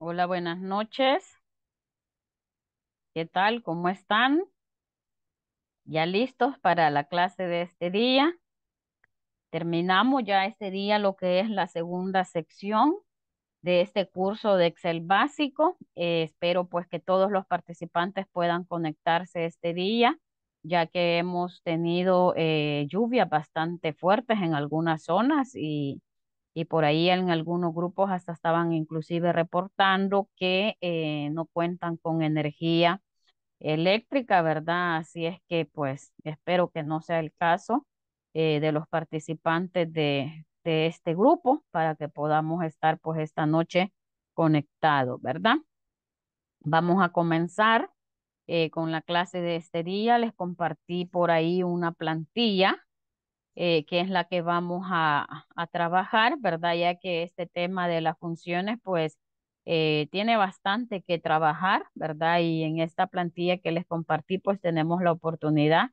Hola, buenas noches. ¿Qué tal? ¿Cómo están? ¿Ya listos para la clase de este día? Terminamos ya este día lo que es la segunda sección de este curso de Excel básico. Eh, espero pues que todos los participantes puedan conectarse este día, ya que hemos tenido eh, lluvias bastante fuertes en algunas zonas y y por ahí en algunos grupos hasta estaban inclusive reportando que eh, no cuentan con energía eléctrica, ¿verdad? Así es que pues espero que no sea el caso eh, de los participantes de, este grupo para que podamos estar pues esta noche conectados, ¿verdad? Vamos a comenzar eh, con la clase de este día. Les compartí por ahí una plantilla eh, que es la que vamos a, trabajar, ¿verdad? Ya que este tema de las funciones, pues, eh, tiene bastante que trabajar, ¿verdad? Y en esta plantilla que les compartí, pues tenemos la oportunidad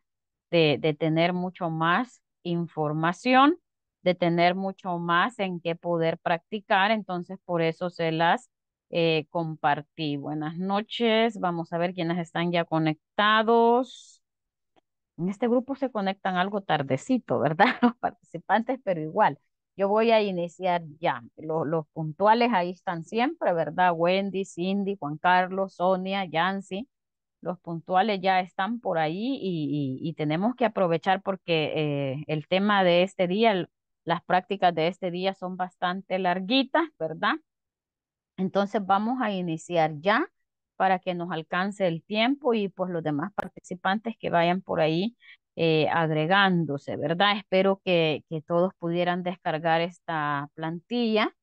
de, tener mucho más información, de tener mucho más en qué poder practicar, entonces por eso se las eh, compartí. Buenas noches, vamos a ver quiénes están ya conectados. En este grupo se conectan algo tardecito, ¿verdad? Los participantes, pero igual. Yo voy a iniciar ya. Los, puntuales ahí están siempre, ¿verdad? Wendy, Cindy, Juan Carlos, Sonia, Yancy. Los puntuales ya están por ahí y, tenemos que aprovechar porque eh, el tema de este día, las prácticas de este día son bastante larguitas, ¿verdad? Entonces vamos a iniciar ya para que nos alcance el tiempo y pues los demás participantes que vayan por ahí eh, agregándose, ¿verdad? Espero que, todos pudieran descargar esta plantilla.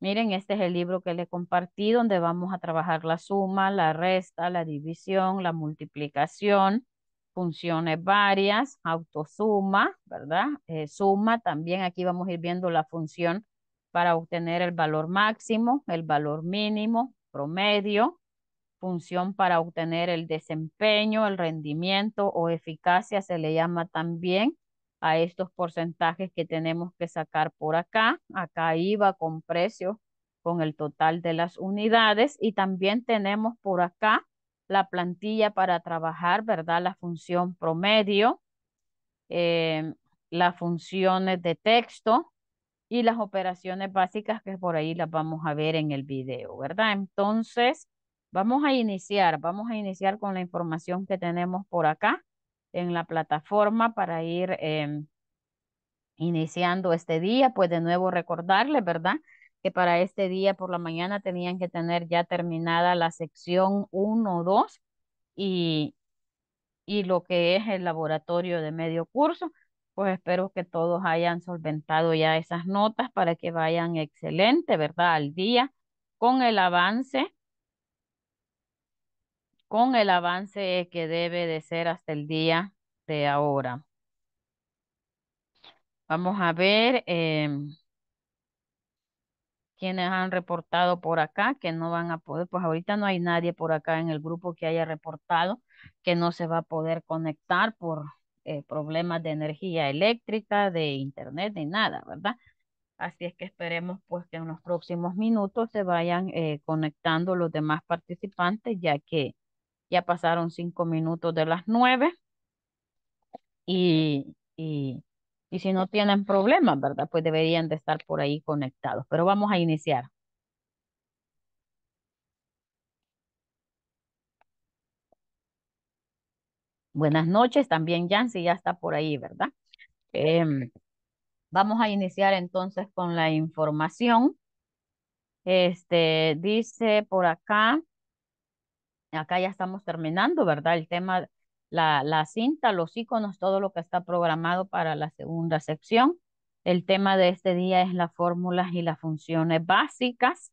Miren, este es el libro que les compartí donde vamos a trabajar la suma, la resta, la división, la multiplicación, funciones varias, autosuma, ¿verdad? Eh, suma, también aquí vamos a ir viendo la función para obtener el valor máximo, el valor mínimo, promedio, función para obtener el desempeño, el rendimiento o eficacia, se le llama también a estos porcentajes que tenemos que sacar por acá. Acá iba con precio con el total de las unidades y también tenemos por acá la plantilla para trabajar, ¿verdad? La función promedio, eh, las funciones de texto y las operaciones básicas que por ahí las vamos a ver en el video, ¿verdad? Entonces, Vamos a iniciar, vamos a iniciar con la información que tenemos por acá en la plataforma para ir em, iniciando este día. Pues de nuevo recordarle, ¿verdad? Que para este día por la mañana tenían que tener ya terminada la sección 1, 2 y, y lo que es el laboratorio de medio curso. Pues espero que todos hayan solventado ya esas notas para que vayan excelente, ¿verdad? Al día con el avance con el avance que debe de ser hasta el día de ahora. Vamos a ver em, quiénes quienes han reportado por acá que no van a poder, pues ahorita no hay nadie por acá en el grupo que haya reportado que no se va a poder conectar por eh, problemas de energía eléctrica, de internet, de nada, ¿verdad? Así es que esperemos pues que en los próximos minutos se vayan eh, conectando los demás participantes, ya que ya pasaron cinco minutos de las nueve. Y, y, si no tienen problemas, ¿verdad? Pues deberían de estar por ahí conectados. Pero vamos a iniciar. Buenas noches, también Yancy ya está por ahí, ¿verdad? Em, vamos a iniciar entonces con la información. Este, dice por acá, acá ya estamos terminando, ¿verdad? El tema, la, cinta, los iconos, todo lo que está programado para la segunda sección. El tema de este día es las fórmulas y las funciones básicas.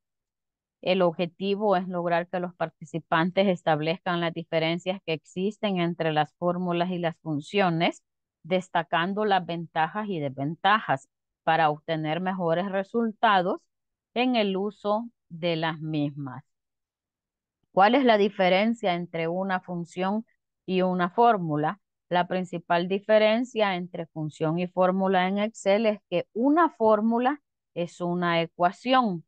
El objetivo es lograr que los participantes establezcan las diferencias que existen entre las fórmulas y las funciones, destacando las ventajas y desventajas para obtener mejores resultados en el uso de las mismas. ¿Cuál es la diferencia entre una función y una fórmula? La principal diferencia entre función y fórmula en Excel es que una fórmula es una ecuación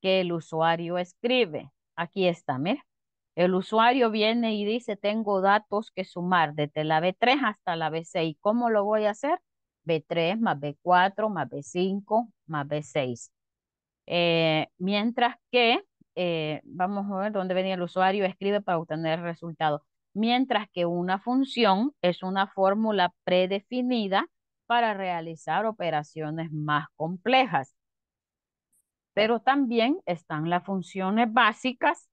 que el usuario escribe. Aquí está, mira. El usuario viene y dice, tengo datos que sumar desde la B3 hasta la B6. ¿Cómo lo voy a hacer? B3 más B4 más B5 más B6. Eh, mientras que eh, vamos a ver dónde venía el usuario, escribe para obtener el resultado. Mientras que una función es una fórmula predefinida para realizar operaciones más complejas. Pero también están las funciones básicas,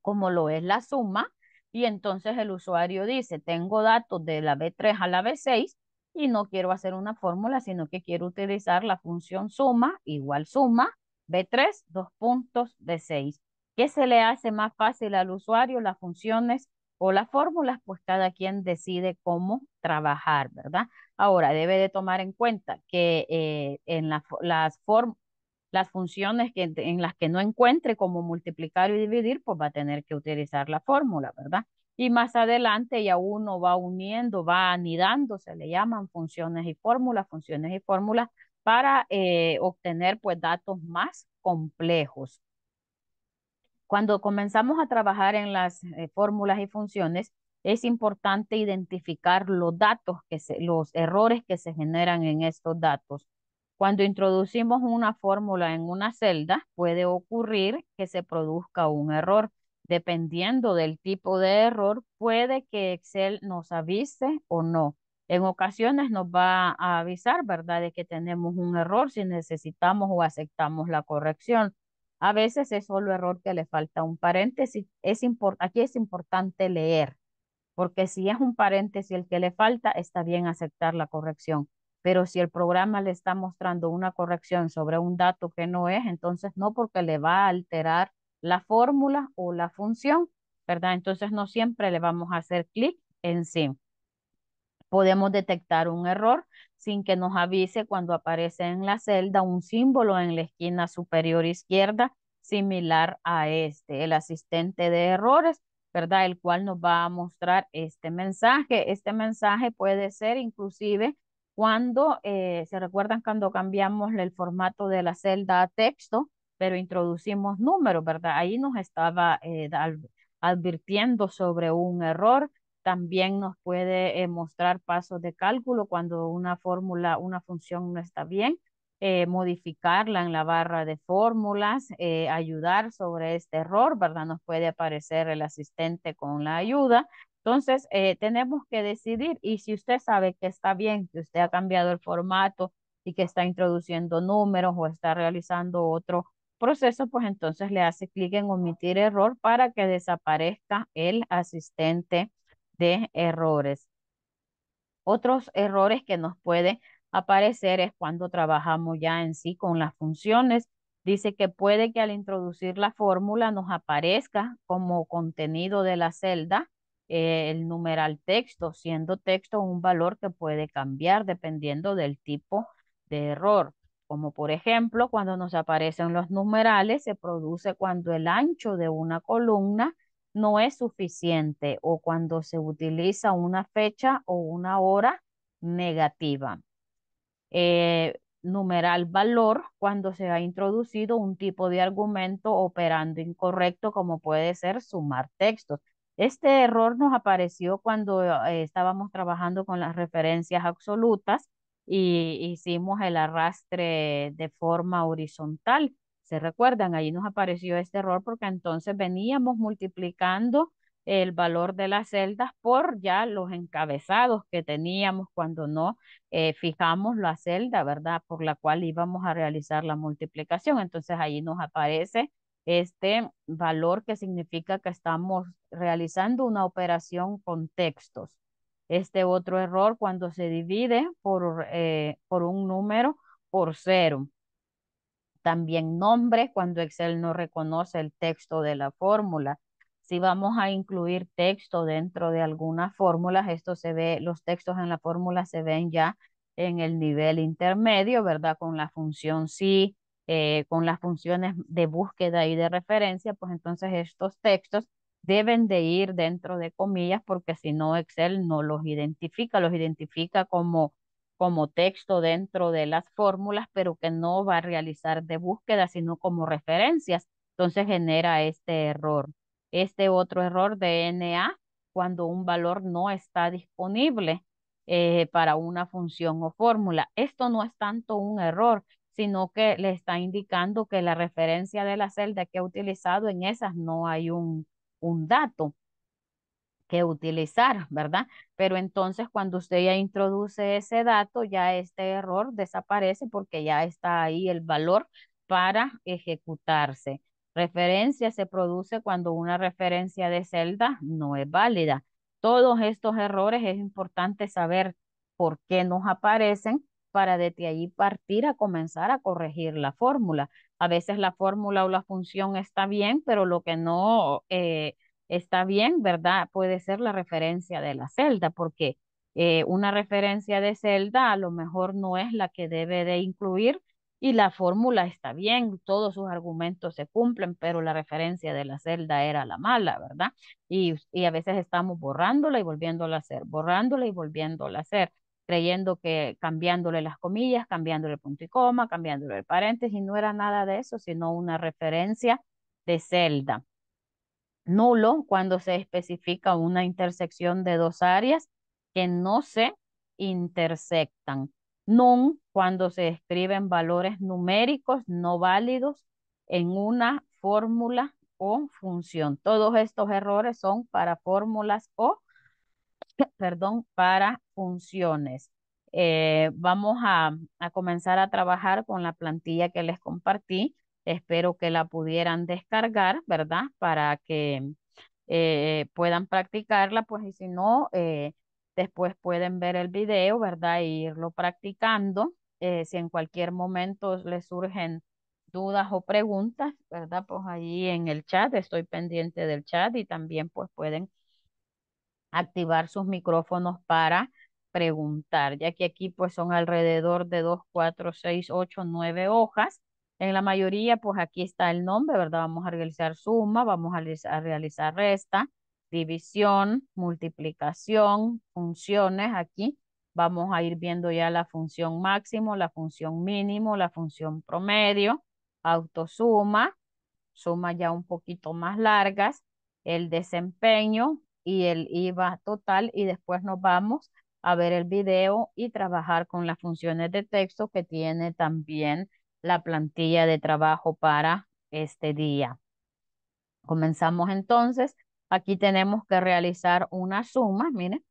como lo es la suma, y entonces el usuario dice, tengo datos de la B3 a la B6 y no quiero hacer una fórmula, sino que quiero utilizar la función suma igual suma B3, dos puntos de 6. ¿Qué se le hace más fácil al usuario? Las funciones o las fórmulas, pues cada quien decide cómo trabajar, ¿verdad? Ahora, debe de tomar en cuenta que eh, en las, las funciones que, en las que no encuentre cómo multiplicar y dividir, pues va a tener que utilizar la fórmula, ¿verdad? Y más adelante ya uno va uniendo, va anidando, se le llaman funciones y fórmulas, funciones y fórmulas para eh, obtener pues datos más complejos. Cuando comenzamos a trabajar en las eh, fórmulas y funciones, es importante identificar los datos, que los errores que se generan en estos datos. Cuando introducimos una fórmula en una celda, puede ocurrir que se produzca un error. Dependiendo del tipo de error, puede que Excel nos avise o no. En ocasiones nos va a avisar, ¿verdad?, de que tenemos un error si necesitamos o aceptamos la corrección. A veces es solo error que le falta un paréntesis. Es aquí es importante leer, porque si es un paréntesis el que le falta, está bien aceptar la corrección. Pero si el programa le está mostrando una corrección sobre un dato que no es, entonces no porque le va a alterar la fórmula o la función, ¿verdad? Entonces no siempre le vamos a hacer clic en sí podemos detectar un error sin que nos avise cuando aparece en la celda un símbolo en la esquina superior izquierda similar a este, el asistente de errores, ¿verdad? El cual nos va a mostrar este mensaje. Este mensaje puede ser inclusive cuando, eh, ¿se recuerdan cuando cambiamos el formato de la celda a texto, pero introducimos números, ¿verdad? Ahí nos estaba eh, advirtiendo sobre un error también nos puede eh, mostrar pasos de cálculo cuando una fórmula, una función no está bien, eh, modificarla en la barra de fórmulas, eh, ayudar sobre este error, ¿verdad? Nos puede aparecer el asistente con la ayuda. Entonces, tenemos que decidir y si usted sabe que está bien, que usted ha cambiado el formato y que está introduciendo números o está realizando otro proceso, pues entonces le hace clic en omitir error para que desaparezca el asistente de errores. Otros errores que nos pueden aparecer es cuando trabajamos ya en sí con las funciones. Dice que puede que al introducir la fórmula nos aparezca como contenido de la celda eh, el numeral texto, siendo texto un valor que puede cambiar dependiendo del tipo de error. Como por ejemplo, cuando nos aparecen los numerales, se produce cuando el ancho de una columna no es suficiente o cuando se utiliza una fecha o una hora negativa. Eh, numeral valor cuando se ha introducido un tipo de argumento operando incorrecto como puede ser sumar textos. Este error nos apareció cuando eh, estábamos trabajando con las referencias absolutas y hicimos el arrastre de forma horizontal ¿Se recuerdan? Ahí nos apareció este error porque entonces veníamos multiplicando el valor de las celdas por ya los encabezados que teníamos cuando no eh, fijamos la celda, ¿verdad? Por la cual íbamos a realizar la multiplicación. Entonces ahí nos aparece este valor que significa que estamos realizando una operación con textos. Este otro error cuando se divide por, eh, por un número por cero. También nombres cuando Excel no reconoce el texto de la fórmula. Si vamos a incluir texto dentro de algunas fórmulas, esto se ve, los textos en la fórmula se ven ya en el nivel intermedio, ¿verdad? Con la función sí, eh, con las funciones de búsqueda y de referencia, pues entonces estos textos deben de ir dentro de comillas porque si no Excel no los identifica, los identifica como como texto dentro de las fórmulas, pero que no va a realizar de búsqueda, sino como referencias. Entonces genera este error. Este otro error de NA, cuando un valor no está disponible eh, para una función o fórmula. Esto no es tanto un error, sino que le está indicando que la referencia de la celda que ha utilizado en esas no hay un, un dato que utilizar, ¿verdad? Pero entonces cuando usted ya introduce ese dato, ya este error desaparece porque ya está ahí el valor para ejecutarse. Referencia se produce cuando una referencia de celda no es válida. Todos estos errores es importante saber por qué nos aparecen para desde ahí partir a comenzar a corregir la fórmula. A veces la fórmula o la función está bien, pero lo que no eh, está bien, ¿verdad? Puede ser la referencia de la celda, porque eh, una referencia de celda a lo mejor no es la que debe de incluir y la fórmula está bien, todos sus argumentos se cumplen, pero la referencia de la celda era la mala, ¿verdad? Y, a veces estamos borrándola y volviéndola a hacer, borrándola y volviéndola a hacer, creyendo que cambiándole las comillas, cambiándole el punto y coma, cambiándole el paréntesis, no era nada de eso, sino una referencia de celda nulo cuando se especifica una intersección de dos áreas que no se intersectan. Nun cuando se escriben valores numéricos no válidos en una fórmula o función. Todos estos errores son para fórmulas o, perdón, para funciones. Eh, vamos a comenzar a trabajar con la plantilla que les compartí Espero que la pudieran descargar, ¿verdad? Para que eh, puedan practicarla, pues y si no, eh, después pueden ver el video, ¿verdad? E irlo practicando. Eh, si en cualquier momento les surgen dudas o preguntas, ¿verdad? Pues ahí en el chat, estoy pendiente del chat y también pues pueden activar sus micrófonos para preguntar, ya que aquí pues son alrededor de 2, 4, 6, 8, 9 hojas en la mayoría, pues aquí está el nombre, ¿verdad? Vamos a realizar suma, vamos a realizar, resta, división, multiplicación, funciones aquí. Vamos a ir viendo ya la función máximo, la función mínimo, la función promedio, autosuma, suma ya un poquito más largas, el desempeño y el IVA total y después nos vamos a ver el video y trabajar con las funciones de texto que tiene también la plantilla de trabajo para este día. Comenzamos entonces. Aquí tenemos que realizar una suma, miren.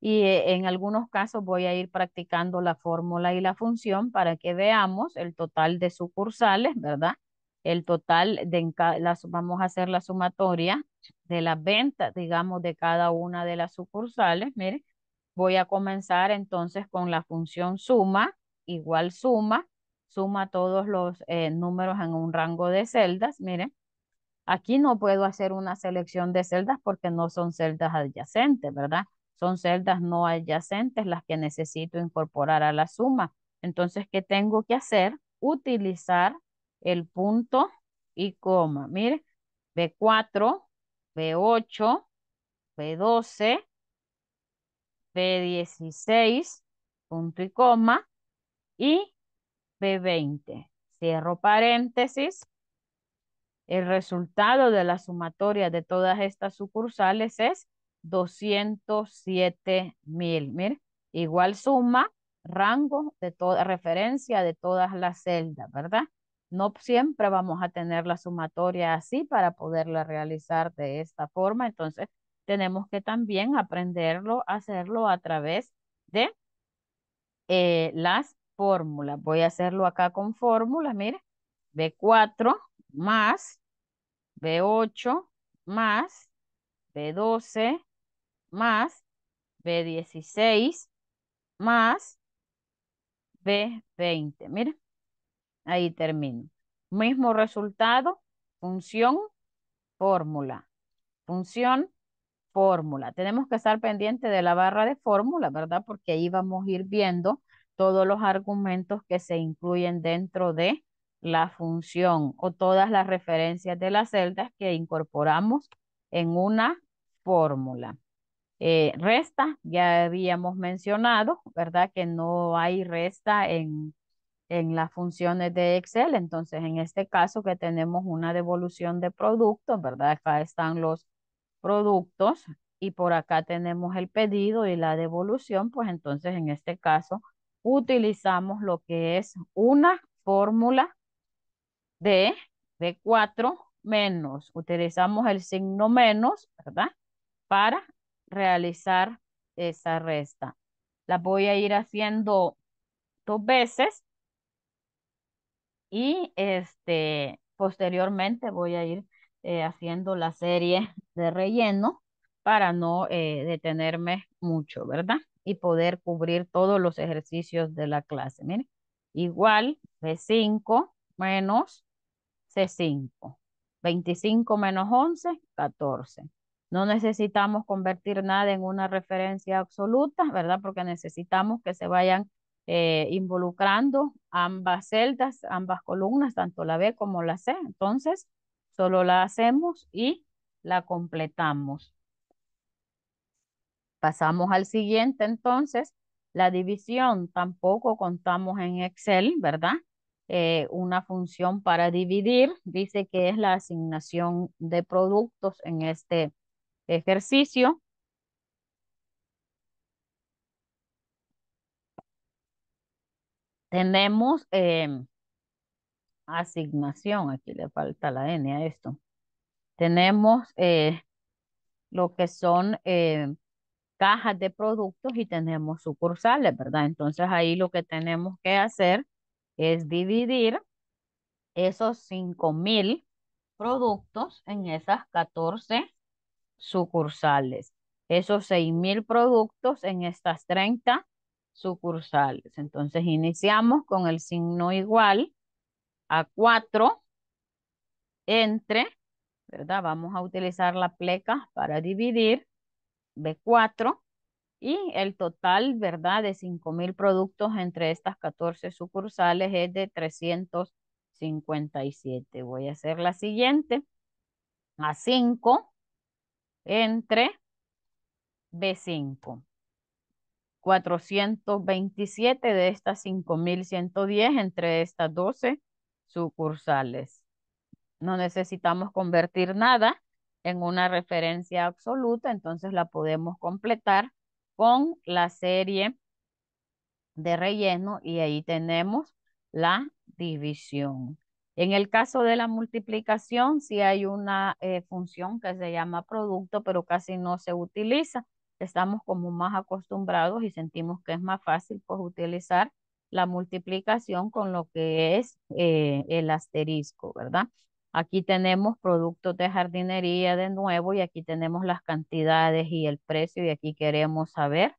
Y eh, en algunos casos voy a ir practicando la fórmula y la función para que veamos el total de sucursales, ¿verdad? El total de las, vamos a hacer la sumatoria de las ventas, digamos, de cada una de las sucursales. Miren, voy a comenzar entonces con la función suma, igual suma suma todos los eh, números en un rango de celdas, miren. Aquí no puedo hacer una selección de celdas porque no son celdas adyacentes, ¿verdad? Son celdas no adyacentes las que necesito incorporar a la suma. Entonces, ¿qué tengo que hacer? Utilizar el punto y coma. Mire, B4, B8, B12, B16, punto y coma, y Cierro paréntesis. El resultado de la sumatoria de todas estas sucursales es 207 mil. igual suma, rango de toda referencia de todas las celdas, ¿verdad? No siempre vamos a tener la sumatoria así para poderla realizar de esta forma. Entonces, tenemos que también aprenderlo, hacerlo a través de eh, las fórmula, Voy a hacerlo acá con fórmula, mire. B4 más B8 más B12 más B16 más B20. Mire, ahí termino. Mismo resultado, función, fórmula. Función, fórmula. Tenemos que estar pendiente de la barra de fórmula, ¿verdad? Porque ahí vamos a ir viendo todos los argumentos que se incluyen dentro de la función o todas las referencias de las celdas que incorporamos en una fórmula. Eh, resta, ya habíamos mencionado, ¿verdad? Que no hay resta en, en las funciones de Excel. Entonces, en este caso que tenemos una devolución de productos, ¿verdad? Acá están los productos y por acá tenemos el pedido y la devolución, pues entonces en este caso utilizamos lo que es una fórmula de, de 4 menos. Utilizamos el signo menos, ¿verdad? Para realizar esa resta. La voy a ir haciendo dos veces y este posteriormente voy a ir eh, haciendo la serie de relleno para no eh, detenerme mucho, ¿verdad? y poder cubrir todos los ejercicios de la clase. Miren, igual B5 menos C5. 25 menos 11, 14. No necesitamos convertir nada en una referencia absoluta, ¿verdad? Porque necesitamos que se vayan eh, involucrando ambas celdas, ambas columnas, tanto la B como la C. Entonces, solo la hacemos y la completamos. Pasamos al siguiente entonces. La división tampoco contamos en Excel, ¿verdad? Eh, una función para dividir. Dice que es la asignación de productos en este ejercicio. Tenemos em, asignación, aquí le falta la N a esto. Tenemos eh, lo que son em, cajas de productos y tenemos sucursales, ¿verdad? Entonces ahí lo que tenemos que hacer es dividir esos 5000 productos en esas 14 sucursales, esos 6000 productos en estas 30 sucursales. Entonces iniciamos con el signo igual a 4 entre, ¿verdad? Vamos a utilizar la pleca para dividir B4 y el total, ¿verdad?, de 5.000 productos entre estas 14 sucursales es de 357. Voy a hacer la siguiente. A 5 entre B5. 427 de estas 5.110 entre estas 12 sucursales. No necesitamos convertir nada en una referencia absoluta, entonces la podemos completar con la serie de relleno y ahí tenemos la división. En el caso de la multiplicación, sí hay una eh, función que se llama producto, pero casi no se utiliza. Estamos como más acostumbrados y sentimos que es más fácil pues, utilizar la multiplicación con lo que es eh, el asterisco, ¿verdad? Aquí tenemos productos de jardinería de nuevo y aquí tenemos las cantidades y el precio y aquí queremos saber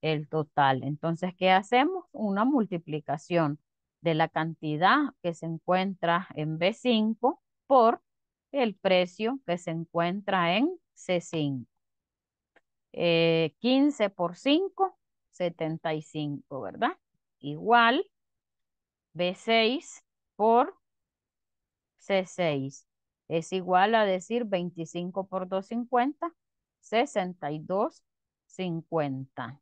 el total. Entonces, ¿qué hacemos? Una multiplicación de la cantidad que se encuentra en B5 por el precio que se encuentra en C5. 15 eh, por 5, 75, ¿verdad? Igual B6 por C6 es igual a decir 25 por 250 62, 50.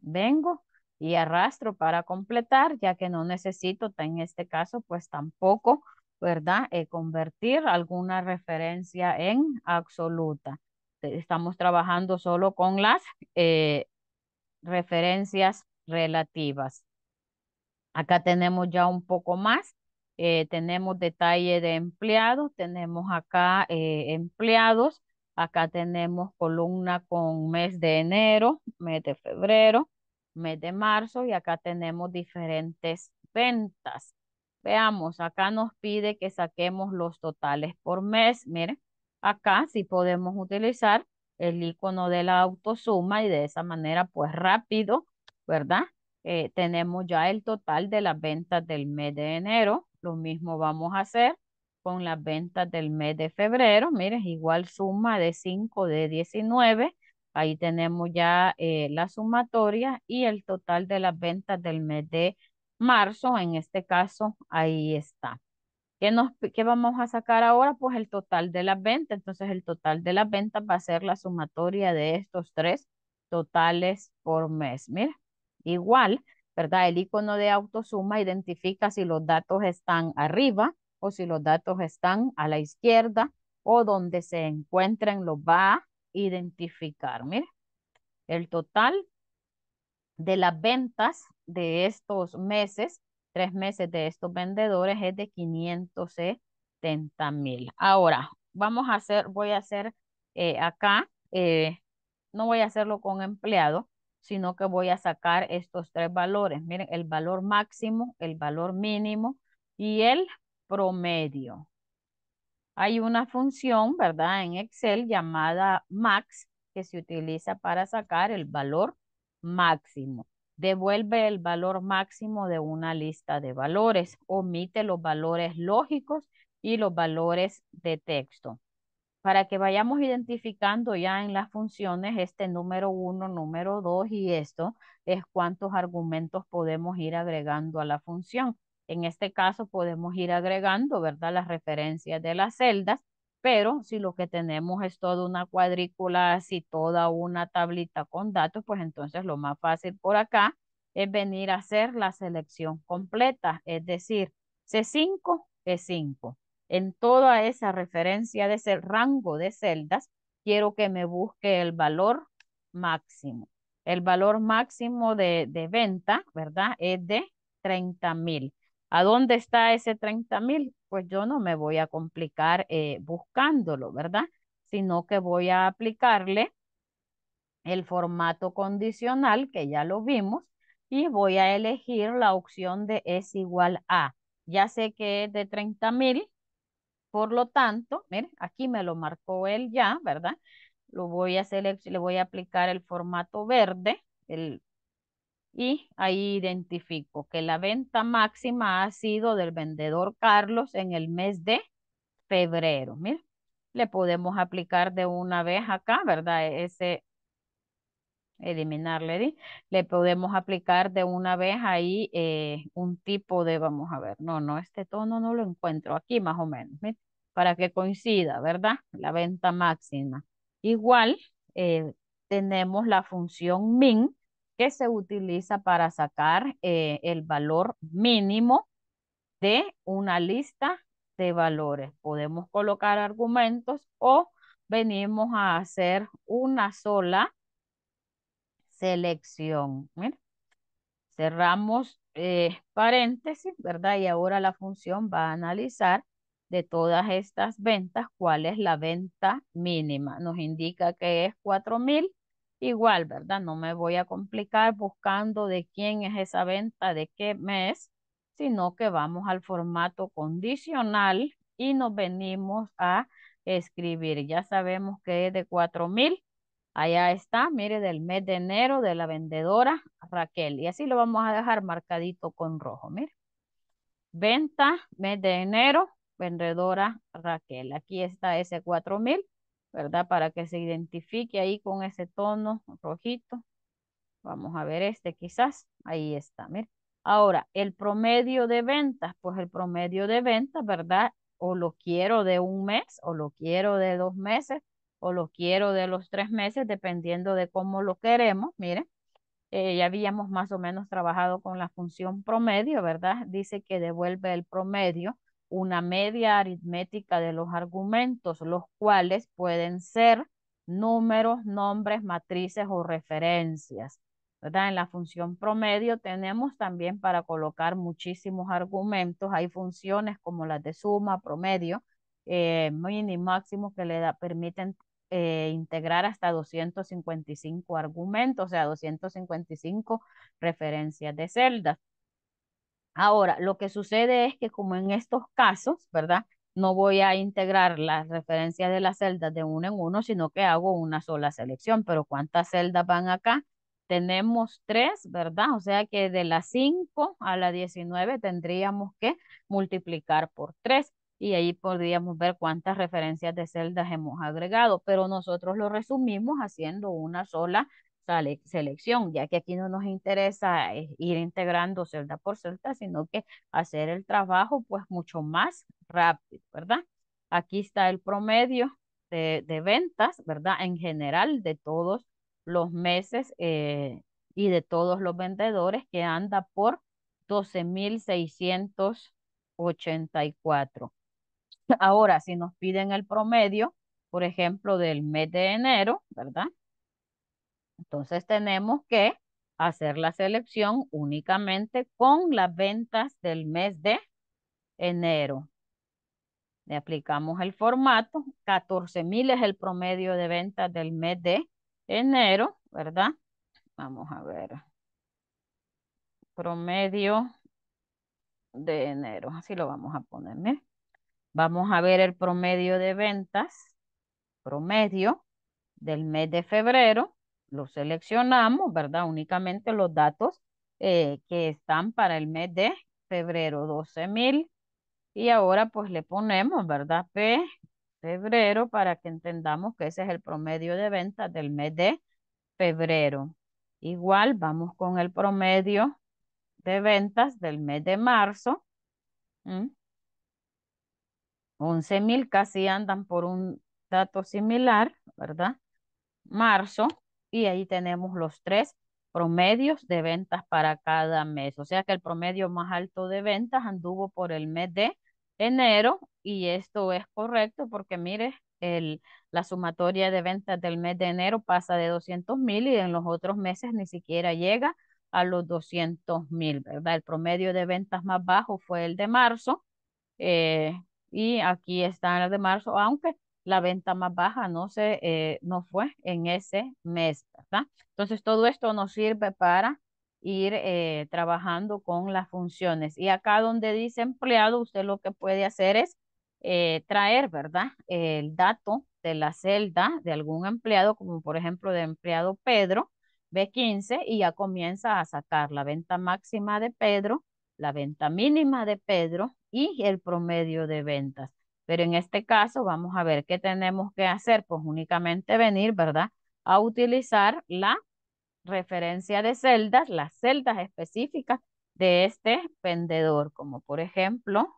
Vengo y arrastro para completar, ya que no necesito, en este caso, pues tampoco, ¿verdad? Eh, convertir alguna referencia en absoluta. Estamos trabajando solo con las eh, referencias relativas. Acá tenemos ya un poco más eh, tenemos detalle de empleados, tenemos acá eh, empleados, acá tenemos columna con mes de enero, mes de febrero, mes de marzo y acá tenemos diferentes ventas. Veamos, acá nos pide que saquemos los totales por mes. Miren, acá sí podemos utilizar el icono de la autosuma y de esa manera pues rápido, ¿verdad? Eh, tenemos ya el total de las ventas del mes de enero, lo mismo vamos a hacer con las ventas del mes de febrero. Miren, igual suma de 5 de 19. Ahí tenemos ya eh, la sumatoria y el total de las ventas del mes de marzo. En este caso, ahí está. ¿Qué, nos, vamos a sacar ahora? Pues el total de las ventas. Entonces, el total de las ventas va a ser la sumatoria de estos tres totales por mes. Miren, igual ¿verdad? El icono de autosuma identifica si los datos están arriba o si los datos están a la izquierda o donde se encuentren los va a identificar. Mire, el total de las ventas de estos meses, tres meses de estos vendedores es de 570 mil. Ahora, vamos a hacer, voy a hacer eh, acá, eh, no voy a hacerlo con empleado, sino que voy a sacar estos tres valores. Miren, el valor máximo, el valor mínimo y el promedio. Hay una función, ¿verdad? En Excel llamada max que se utiliza para sacar el valor máximo. Devuelve el valor máximo de una lista de valores. Omite los valores lógicos y los valores de texto para que vayamos identificando ya en las funciones este número uno, número 2 y esto es cuántos argumentos podemos ir agregando a la función. En este caso podemos ir agregando, ¿verdad? Las referencias de las celdas, pero si lo que tenemos es toda una cuadrícula, así toda una tablita con datos, pues entonces lo más fácil por acá es venir a hacer la selección completa, es decir, C5 e 5 en toda esa referencia de ese rango de celdas, quiero que me busque el valor máximo. El valor máximo de, venta, ¿verdad? Es de 30,000. mil. ¿A dónde está ese 30 mil? Pues yo no me voy a complicar eh, buscándolo, ¿verdad? Sino que voy a aplicarle el formato condicional, que ya lo vimos, y voy a elegir la opción de es igual a. Ya sé que es de 30,000. mil, por lo tanto, miren, aquí me lo marcó él ya, ¿verdad? Lo voy a le voy a aplicar el formato verde y ahí identifico que la venta máxima ha sido del vendedor Carlos en el mes de febrero. Miren, le podemos aplicar de una vez acá, ¿verdad? E-, ese eliminarle, le podemos aplicar de una vez ahí eh, un tipo de, vamos a ver, no, no, este tono no lo encuentro aquí más o menos, para que coincida, ¿verdad? La venta máxima. Igual eh, tenemos la función min que se utiliza para sacar eh, el valor mínimo de una lista de valores. Podemos colocar argumentos o venimos a hacer una sola selección. Cerramos eh, paréntesis, ¿verdad? Y ahora la función va a analizar de todas estas ventas cuál es la venta mínima. Nos indica que es 4000 igual, ¿verdad? No me voy a complicar buscando de quién es esa venta, de qué mes, sino que vamos al formato condicional y nos venimos a escribir. Ya sabemos que es de 4000 Allá está, mire, del mes de enero de la vendedora Raquel. Y así lo vamos a dejar marcadito con rojo, mire. Venta, mes de enero, vendedora Raquel. Aquí está ese 4000, ¿verdad? Para que se identifique ahí con ese tono rojito. Vamos a ver este quizás. Ahí está, mire. Ahora, el promedio de ventas, pues el promedio de ventas, ¿verdad? O lo quiero de un mes o lo quiero de dos meses o lo quiero de los tres meses, dependiendo de cómo lo queremos. Miren, eh, ya habíamos más o menos trabajado con la función promedio, ¿verdad? Dice que devuelve el promedio una media aritmética de los argumentos, los cuales pueden ser números, nombres, matrices o referencias. ¿verdad? En la función promedio tenemos también para colocar muchísimos argumentos. Hay funciones como las de suma, promedio, eh, y máximo que le da, permiten eh, integrar hasta 255 argumentos, o sea, 255 referencias de celdas. Ahora, lo que sucede es que como en estos casos, ¿verdad? No voy a integrar las referencias de las celdas de uno en uno, sino que hago una sola selección. Pero ¿cuántas celdas van acá? Tenemos tres, ¿verdad? O sea que de las 5 a la 19 tendríamos que multiplicar por tres y ahí podríamos ver cuántas referencias de celdas hemos agregado, pero nosotros lo resumimos haciendo una sola selección, ya que aquí no nos interesa eh, ir integrando celda por celda, sino que hacer el trabajo pues mucho más rápido, ¿verdad? Aquí está el promedio de, ventas, ¿verdad? En general de todos los meses eh, y de todos los vendedores que anda por 12,684. Ahora, si nos piden el promedio, por ejemplo, del mes de enero, ¿verdad? Entonces tenemos que hacer la selección únicamente con las ventas del mes de enero. Le aplicamos el formato, 14.000 es el promedio de ventas del mes de enero, ¿verdad? Vamos a ver. Promedio de enero, así lo vamos a poner, ¿eh? Vamos a ver el promedio de ventas, promedio del mes de febrero. Lo seleccionamos, ¿verdad? Únicamente los datos eh, que están para el mes de febrero, 12.000. Y ahora pues le ponemos, ¿verdad? P, febrero, para que entendamos que ese es el promedio de ventas del mes de febrero. Igual vamos con el promedio de ventas del mes de marzo. 11,000 mil casi andan por un dato similar, ¿verdad? Marzo, y ahí tenemos los tres promedios de ventas para cada mes. O sea que el promedio más alto de ventas anduvo por el mes de enero y esto es correcto porque mire, el, la sumatoria de ventas del mes de enero pasa de 200,000, y en los otros meses ni siquiera llega a los 200.000, mil, ¿verdad? El promedio de ventas más bajo fue el de marzo, eh, y aquí está el de marzo, aunque la venta más baja no, se, eh, no fue en ese mes, ¿verdad? Entonces todo esto nos sirve para ir eh, trabajando con las funciones. Y acá donde dice empleado, usted lo que puede hacer es eh, traer, ¿verdad? El dato de la celda de algún empleado, como por ejemplo de empleado Pedro, B15, y ya comienza a sacar la venta máxima de Pedro, la venta mínima de Pedro y el promedio de ventas. Pero en este caso vamos a ver qué tenemos que hacer, pues únicamente venir, ¿verdad? A utilizar la referencia de celdas, las celdas específicas de este vendedor, como por ejemplo,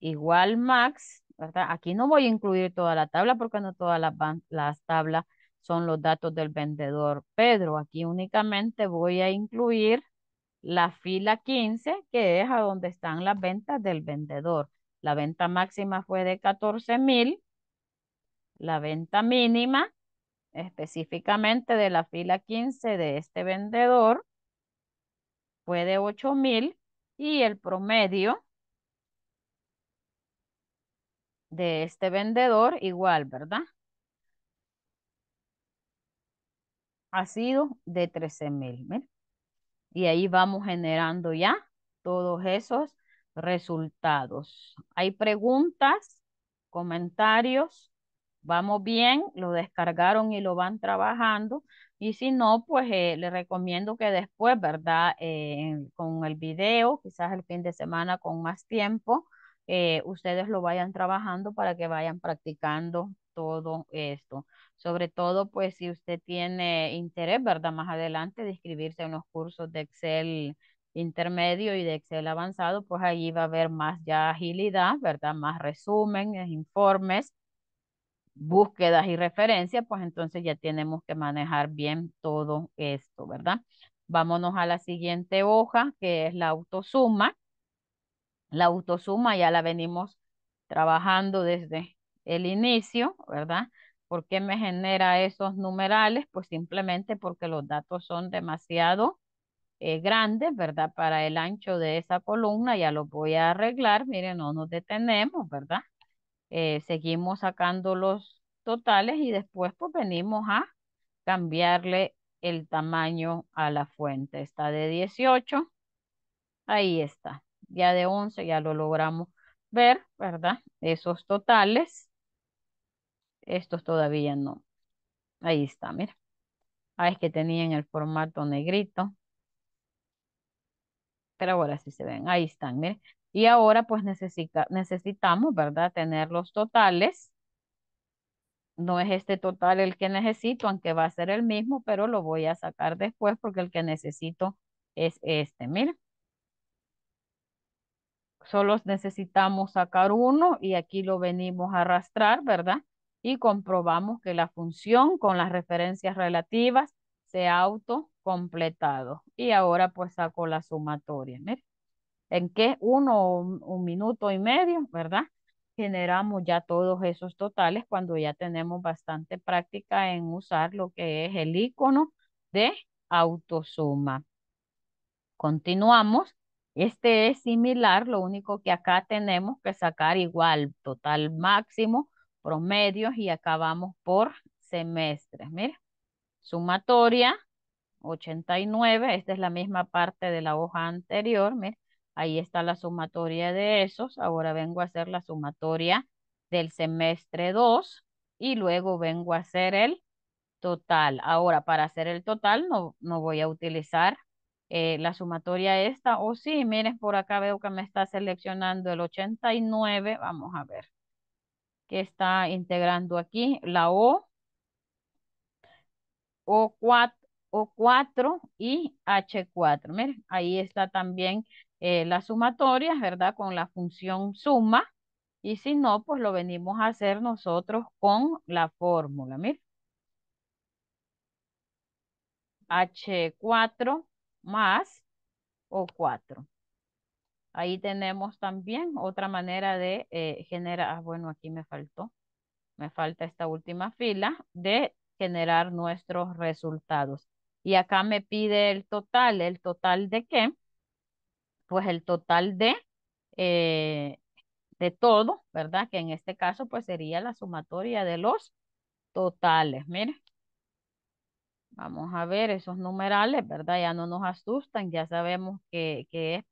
igual max, ¿verdad? Aquí no voy a incluir toda la tabla porque no todas las, las tablas son los datos del vendedor Pedro. Aquí únicamente voy a incluir la fila 15, que es a donde están las ventas del vendedor. La venta máxima fue de 14 mil. La venta mínima, específicamente de la fila 15 de este vendedor, fue de 8 mil. Y el promedio de este vendedor igual, ¿verdad? Ha sido de 13 mil y ahí vamos generando ya todos esos resultados. Hay preguntas, comentarios, vamos bien, lo descargaron y lo van trabajando. Y si no, pues les eh, le recomiendo que después, ¿verdad? Eh, con el video, quizás el fin de semana con más tiempo, eh, ustedes lo vayan trabajando para que vayan practicando todo esto sobre todo pues si usted tiene interés, ¿verdad? Más adelante de inscribirse en los cursos de Excel intermedio y de Excel avanzado, pues ahí va a haber más ya agilidad, ¿verdad? Más resumen, informes, búsquedas y referencias, pues entonces ya tenemos que manejar bien todo esto, ¿verdad? Vámonos a la siguiente hoja, que es la autosuma. La autosuma ya la venimos trabajando desde el inicio, ¿verdad? ¿Por qué me genera esos numerales? Pues simplemente porque los datos son demasiado eh, grandes, ¿verdad? Para el ancho de esa columna, ya los voy a arreglar. Miren, no nos detenemos, ¿verdad? Eh, seguimos sacando los totales y después pues venimos a cambiarle el tamaño a la fuente. Está de 18. Ahí está. Ya de 11 ya lo logramos ver, ¿verdad? Esos totales. Estos todavía no. Ahí está, mira. Ah, es que tenían el formato negrito. Pero ahora sí se ven. Ahí están, miren. Y ahora pues necesita, necesitamos, ¿verdad? Tener los totales. No es este total el que necesito, aunque va a ser el mismo, pero lo voy a sacar después porque el que necesito es este, miren solo necesitamos sacar uno y aquí lo venimos a arrastrar, ¿verdad? y comprobamos que la función con las referencias relativas se ha autocompletado. Y ahora pues saco la sumatoria. ¿En qué? Uno, un minuto y medio, ¿verdad? Generamos ya todos esos totales cuando ya tenemos bastante práctica en usar lo que es el icono de autosuma. Continuamos. Este es similar, lo único que acá tenemos que sacar igual total máximo promedios y acabamos por semestres. Miren, sumatoria 89, esta es la misma parte de la hoja anterior, Miren, ahí está la sumatoria de esos, ahora vengo a hacer la sumatoria del semestre 2 y luego vengo a hacer el total. Ahora, para hacer el total no, no voy a utilizar eh, la sumatoria esta, o si sí, miren, por acá veo que me está seleccionando el 89, vamos a ver que está integrando aquí, la O, O4, O4 y H4. Miren, ahí está también eh, la sumatoria, ¿verdad? Con la función suma. Y si no, pues lo venimos a hacer nosotros con la fórmula. Miren. H4 más O4. Ahí tenemos también otra manera de eh, generar, ah, bueno, aquí me faltó, me falta esta última fila, de generar nuestros resultados. Y acá me pide el total, ¿el total de qué? Pues el total de, eh, de todo, ¿verdad? Que en este caso pues sería la sumatoria de los totales, miren. Vamos a ver esos numerales, ¿verdad? Ya no nos asustan, ya sabemos que, que es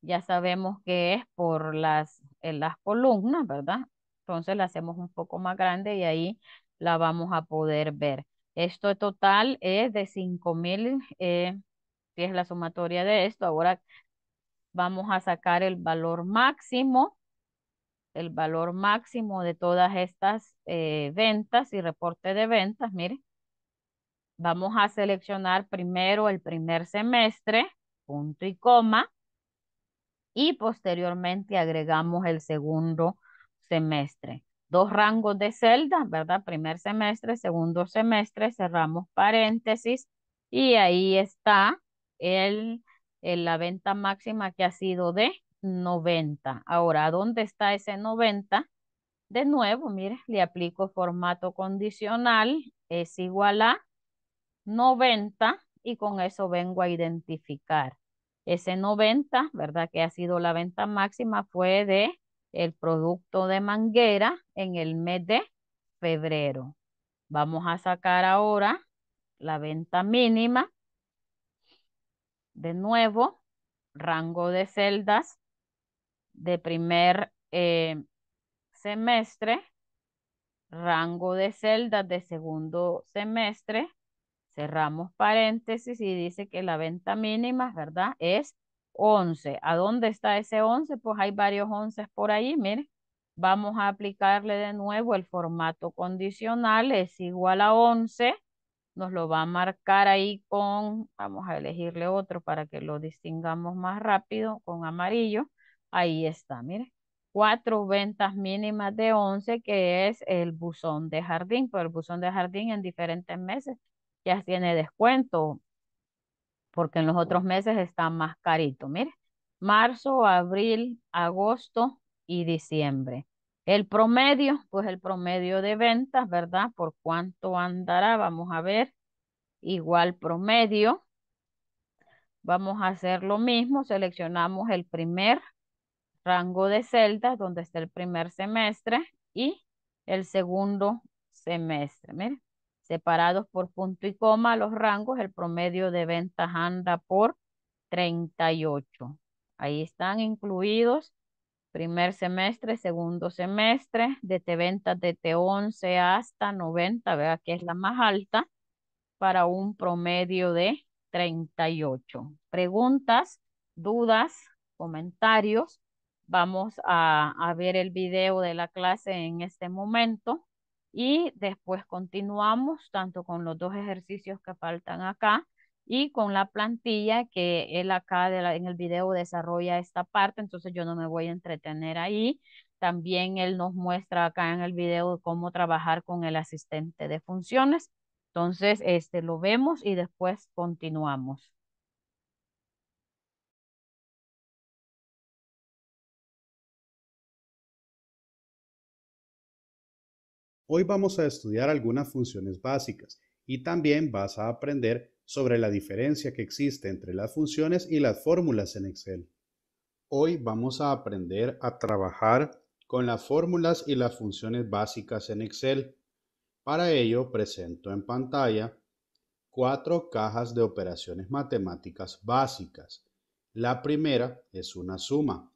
ya sabemos que es por las, en eh, las columnas, ¿verdad? Entonces la hacemos un poco más grande y ahí la vamos a poder ver. Esto total es de 5000, eh, que es la sumatoria de esto. Ahora vamos a sacar el valor máximo, el valor máximo de todas estas eh, ventas y reporte de ventas, miren. Vamos a seleccionar primero el primer semestre punto y coma y posteriormente agregamos el segundo semestre. Dos rangos de celdas, ¿verdad? Primer semestre, segundo semestre, cerramos paréntesis y ahí está el, la venta máxima que ha sido de 90. Ahora, ¿dónde está ese 90? De nuevo, mire, le aplico formato condicional, es igual a 90 y con eso vengo a identificar. Ese 90, ¿verdad? Que ha sido la venta máxima fue de el producto de manguera en el mes de febrero. Vamos a sacar ahora la venta mínima. De nuevo, rango de celdas de primer eh, semestre, rango de celdas de segundo semestre, Cerramos paréntesis y dice que la venta mínima, ¿verdad? Es 11. ¿A dónde está ese 11? Pues hay varios 11 por ahí, mire. Vamos a aplicarle de nuevo el formato condicional, es igual a 11. Nos lo va a marcar ahí con, vamos a elegirle otro para que lo distingamos más rápido, con amarillo. Ahí está, mire, cuatro ventas mínimas de 11, que es el buzón de jardín, pero el buzón de jardín en diferentes meses ya tiene descuento, porque en los otros meses está más carito. Mire, marzo, abril, agosto y diciembre. El promedio, pues el promedio de ventas, ¿verdad? ¿Por cuánto andará? Vamos a ver. Igual promedio. Vamos a hacer lo mismo. Seleccionamos el primer rango de celdas donde está el primer semestre y el segundo semestre. Mire separados por punto y coma los rangos, el promedio de ventas anda por 38. Ahí están incluidos primer semestre, segundo semestre, desde ventas de T11 hasta 90, vea que es la más alta, para un promedio de 38. Preguntas, dudas, comentarios. Vamos a, a ver el video de la clase en este momento y después continuamos tanto con los dos ejercicios que faltan acá y con la plantilla que él acá en el video desarrolla esta parte, entonces yo no me voy a entretener ahí. También él nos muestra acá en el video cómo trabajar con el asistente de funciones. Entonces, este lo vemos y después continuamos. Hoy vamos a estudiar algunas funciones básicas y también vas a aprender sobre la diferencia que existe entre las funciones y las fórmulas en Excel. Hoy vamos a aprender a trabajar con las fórmulas y las funciones básicas en Excel. Para ello presento en pantalla cuatro cajas de operaciones matemáticas básicas. La primera es una suma.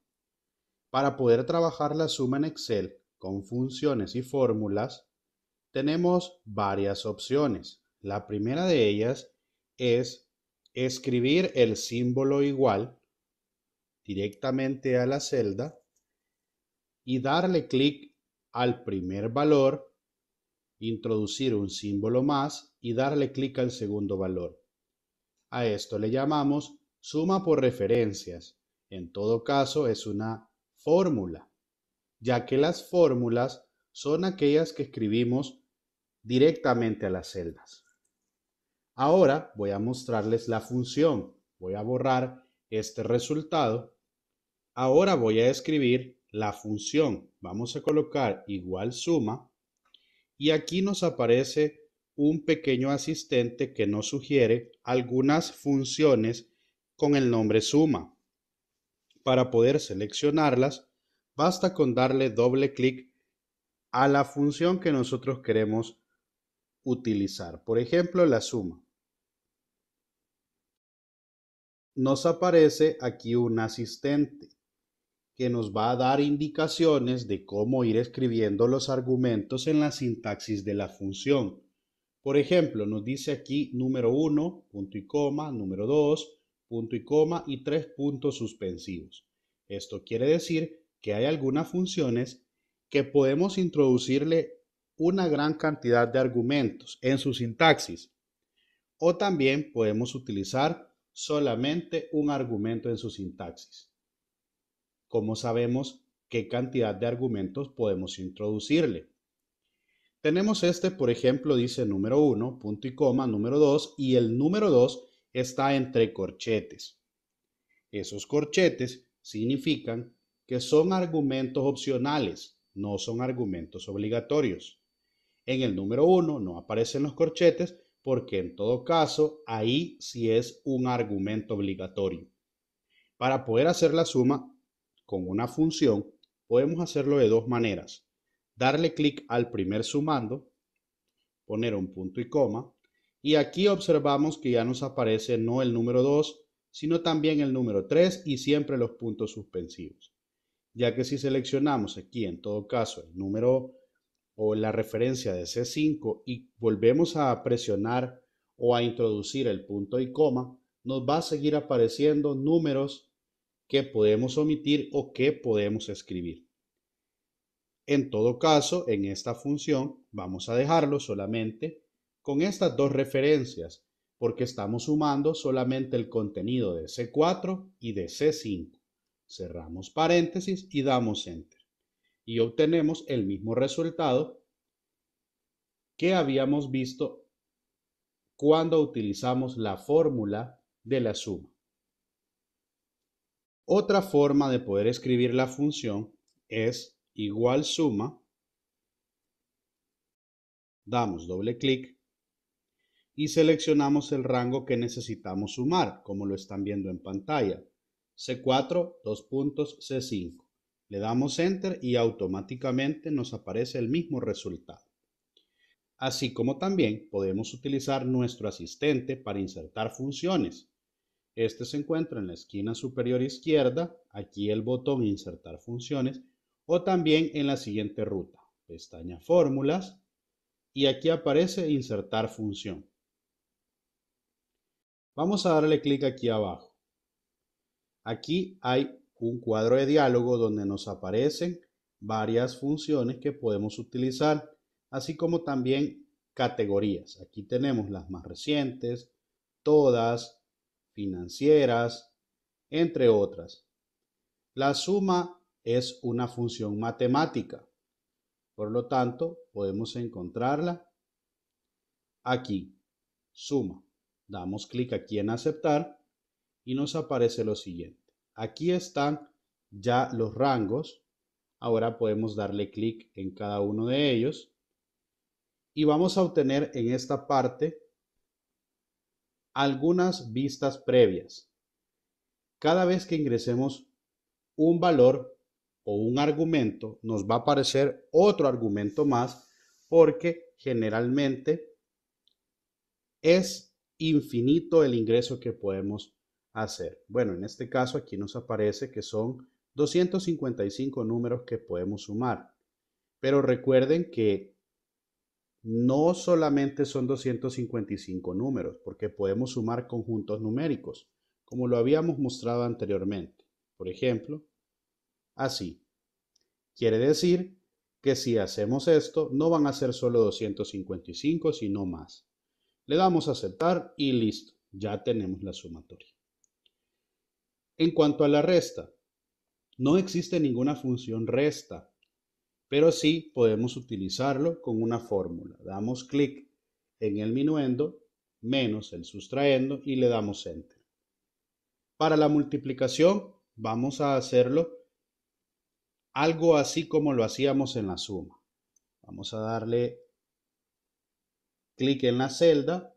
Para poder trabajar la suma en Excel con funciones y fórmulas, tenemos varias opciones. La primera de ellas es escribir el símbolo igual directamente a la celda y darle clic al primer valor, introducir un símbolo más y darle clic al segundo valor. A esto le llamamos suma por referencias. En todo caso es una fórmula ya que las fórmulas son aquellas que escribimos directamente a las celdas. Ahora voy a mostrarles la función. Voy a borrar este resultado. Ahora voy a escribir la función. Vamos a colocar igual suma. Y aquí nos aparece un pequeño asistente que nos sugiere algunas funciones con el nombre suma. Para poder seleccionarlas, basta con darle doble clic a la función que nosotros queremos utilizar. Por ejemplo, la suma. Nos aparece aquí un asistente que nos va a dar indicaciones de cómo ir escribiendo los argumentos en la sintaxis de la función. Por ejemplo, nos dice aquí número 1, punto y coma, número 2, punto y coma y tres puntos suspensivos. Esto quiere decir que hay algunas funciones que podemos introducirle una gran cantidad de argumentos en su sintaxis. O también podemos utilizar solamente un argumento en su sintaxis. ¿Cómo sabemos qué cantidad de argumentos podemos introducirle? Tenemos este, por ejemplo, dice número 1, punto y coma, número 2, y el número 2 está entre corchetes. Esos corchetes significan que son argumentos opcionales, no son argumentos obligatorios. En el número 1 no aparecen los corchetes porque en todo caso ahí sí es un argumento obligatorio. Para poder hacer la suma con una función, podemos hacerlo de dos maneras. Darle clic al primer sumando, poner un punto y coma, y aquí observamos que ya nos aparece no el número 2, sino también el número 3 y siempre los puntos suspensivos ya que si seleccionamos aquí en todo caso el número o la referencia de C5 y volvemos a presionar o a introducir el punto y coma, nos va a seguir apareciendo números que podemos omitir o que podemos escribir. En todo caso, en esta función vamos a dejarlo solamente con estas dos referencias, porque estamos sumando solamente el contenido de C4 y de C5 cerramos paréntesis y damos enter. Y obtenemos el mismo resultado que habíamos visto cuando utilizamos la fórmula de la suma. Otra forma de poder escribir la función es igual suma, damos doble clic y seleccionamos el rango que necesitamos sumar, como lo están viendo en pantalla. C4, dos puntos, C5. Le damos Enter y automáticamente nos aparece el mismo resultado. Así como también podemos utilizar nuestro asistente para insertar funciones. Este se encuentra en la esquina superior izquierda, aquí el botón Insertar funciones, o también en la siguiente ruta, pestaña Fórmulas, y aquí aparece Insertar función. Vamos a darle clic aquí abajo. Aquí hay un cuadro de diálogo donde nos aparecen varias funciones que podemos utilizar, así como también categorías. Aquí tenemos las más recientes, todas, financieras, entre otras. La suma es una función matemática, por lo tanto podemos encontrarla aquí, suma. Damos clic aquí en aceptar y nos aparece lo siguiente. Aquí están ya los rangos. Ahora podemos darle clic en cada uno de ellos. Y vamos a obtener en esta parte algunas vistas previas. Cada vez que ingresemos un valor o un argumento, nos va a aparecer otro argumento más porque generalmente es infinito el ingreso que podemos hacer. Bueno, en este caso aquí nos aparece que son 255 números que podemos sumar. Pero recuerden que no solamente son 255 números, porque podemos sumar conjuntos numéricos, como lo habíamos mostrado anteriormente. Por ejemplo, así. Quiere decir que si hacemos esto, no van a ser solo 255, sino más. Le damos a aceptar y listo, ya tenemos la sumatoria. En cuanto a la resta, no existe ninguna función resta, pero sí podemos utilizarlo con una fórmula. Damos clic en el minuendo menos el sustraendo y le damos enter. Para la multiplicación vamos a hacerlo algo así como lo hacíamos en la suma. Vamos a darle clic en la celda,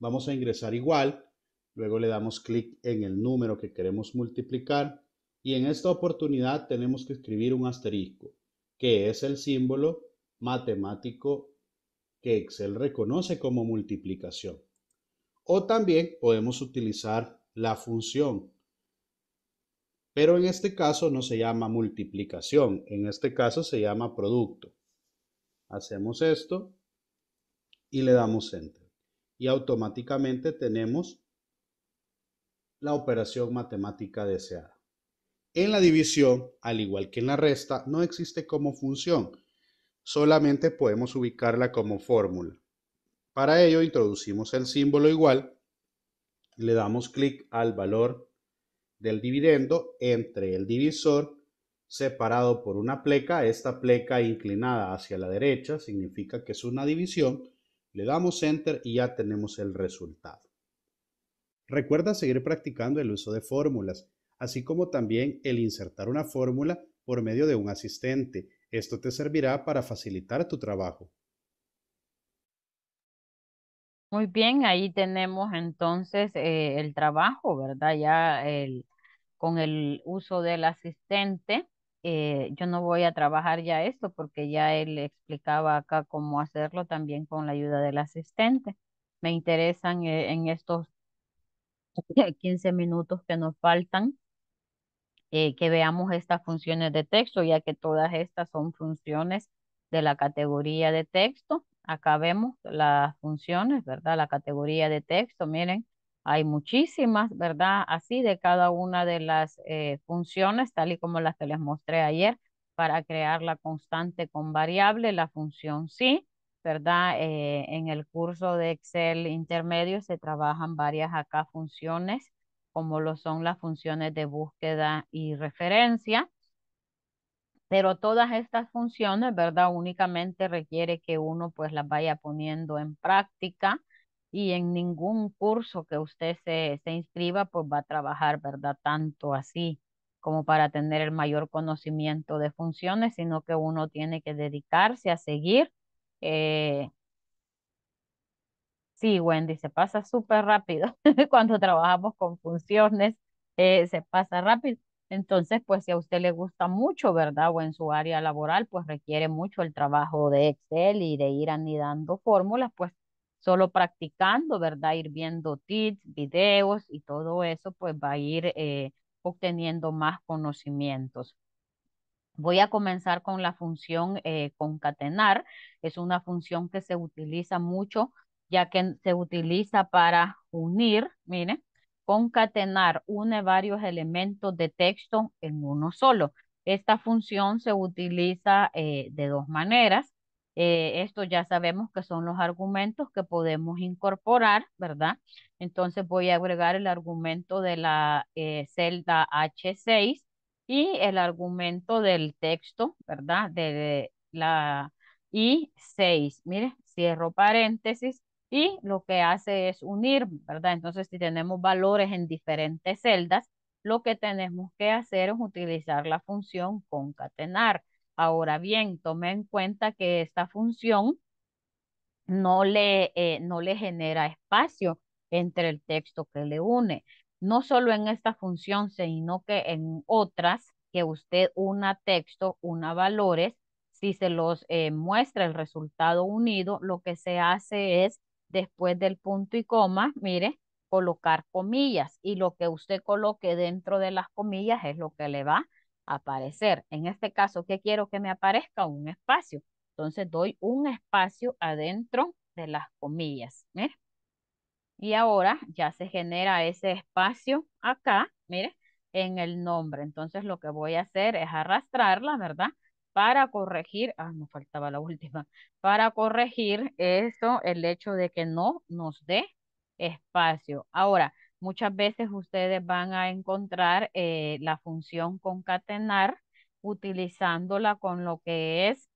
vamos a ingresar igual, Luego le damos clic en el número que queremos multiplicar y en esta oportunidad tenemos que escribir un asterisco, que es el símbolo matemático que Excel reconoce como multiplicación. O también podemos utilizar la función, pero en este caso no se llama multiplicación, en este caso se llama producto. Hacemos esto y le damos Enter. Y automáticamente tenemos la operación matemática deseada. En la división, al igual que en la resta, no existe como función, solamente podemos ubicarla como fórmula. Para ello introducimos el símbolo igual, le damos clic al valor del dividendo entre el divisor separado por una pleca, esta pleca inclinada hacia la derecha significa que es una división, le damos enter y ya tenemos el resultado. Recuerda seguir practicando el uso de fórmulas, así como también el insertar una fórmula por medio de un asistente. Esto te servirá para facilitar tu trabajo. Muy bien, ahí tenemos entonces eh, el trabajo, ¿verdad? Ya el, con el uso del asistente. Eh, yo no voy a trabajar ya esto porque ya él explicaba acá cómo hacerlo también con la ayuda del asistente. Me interesan eh, en estos 15 minutos que nos faltan, eh, que veamos estas funciones de texto, ya que todas estas son funciones de la categoría de texto. Acá vemos las funciones, ¿verdad? La categoría de texto, miren, hay muchísimas, ¿verdad? Así de cada una de las eh, funciones, tal y como las que les mostré ayer, para crear la constante con variable, la función sí, ¿verdad? Eh, en el curso de Excel intermedio se trabajan varias acá funciones, como lo son las funciones de búsqueda y referencia. Pero todas estas funciones, ¿verdad? Únicamente requiere que uno pues las vaya poniendo en práctica y en ningún curso que usted se, se inscriba pues va a trabajar, ¿verdad? Tanto así como para tener el mayor conocimiento de funciones, sino que uno tiene que dedicarse a seguir eh, sí, Wendy, se pasa súper rápido. Cuando trabajamos con funciones, eh, se pasa rápido. Entonces, pues si a usted le gusta mucho, ¿verdad? O en su área laboral, pues requiere mucho el trabajo de Excel y de ir anidando fórmulas, pues solo practicando, ¿verdad? Ir viendo tips, videos y todo eso, pues va a ir eh, obteniendo más conocimientos. Voy a comenzar con la función eh, concatenar. Es una función que se utiliza mucho, ya que se utiliza para unir, miren, concatenar, une varios elementos de texto en uno solo. Esta función se utiliza eh, de dos maneras. Eh, esto ya sabemos que son los argumentos que podemos incorporar, ¿verdad? Entonces voy a agregar el argumento de la celda H6 y el argumento del texto, ¿verdad? De, la i 6. Mire, cierro paréntesis y lo que hace es unir, ¿verdad? Entonces, si tenemos valores en diferentes celdas, lo que tenemos que hacer es utilizar la función concatenar. Ahora bien, tome en cuenta que esta función no le, eh, no le genera espacio entre el texto que le une no solo en esta función, sino que en otras que usted una texto, una valores, si se los eh, muestra el resultado unido, lo que se hace es después del punto y coma, mire, colocar comillas y lo que usted coloque dentro de las comillas es lo que le va a aparecer. En este caso, ¿qué quiero que me aparezca? Un espacio. Entonces doy un espacio adentro de las comillas. Mire. ¿eh? Y ahora ya se genera ese espacio acá, mire, en el nombre. Entonces lo que voy a hacer es arrastrarla, ¿verdad? Para corregir, ah, me faltaba la última, para corregir esto el hecho de que no nos dé espacio. Ahora, muchas veces ustedes van a encontrar eh, la función concatenar utilizándola con lo que es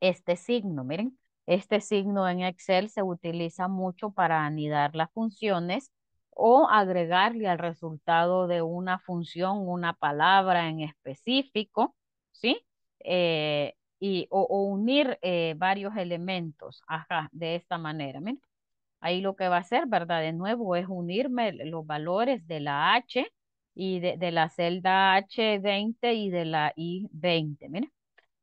este signo, miren este signo en Excel se utiliza mucho para anidar las funciones o agregarle al resultado de una función una palabra en específico, ¿sí? Eh, y, o, unir eh, varios elementos, ajá, de esta manera, Ahí lo que va a hacer, ¿verdad? De nuevo es unirme los valores de la H y de, de la celda H20 y de la I20, miren.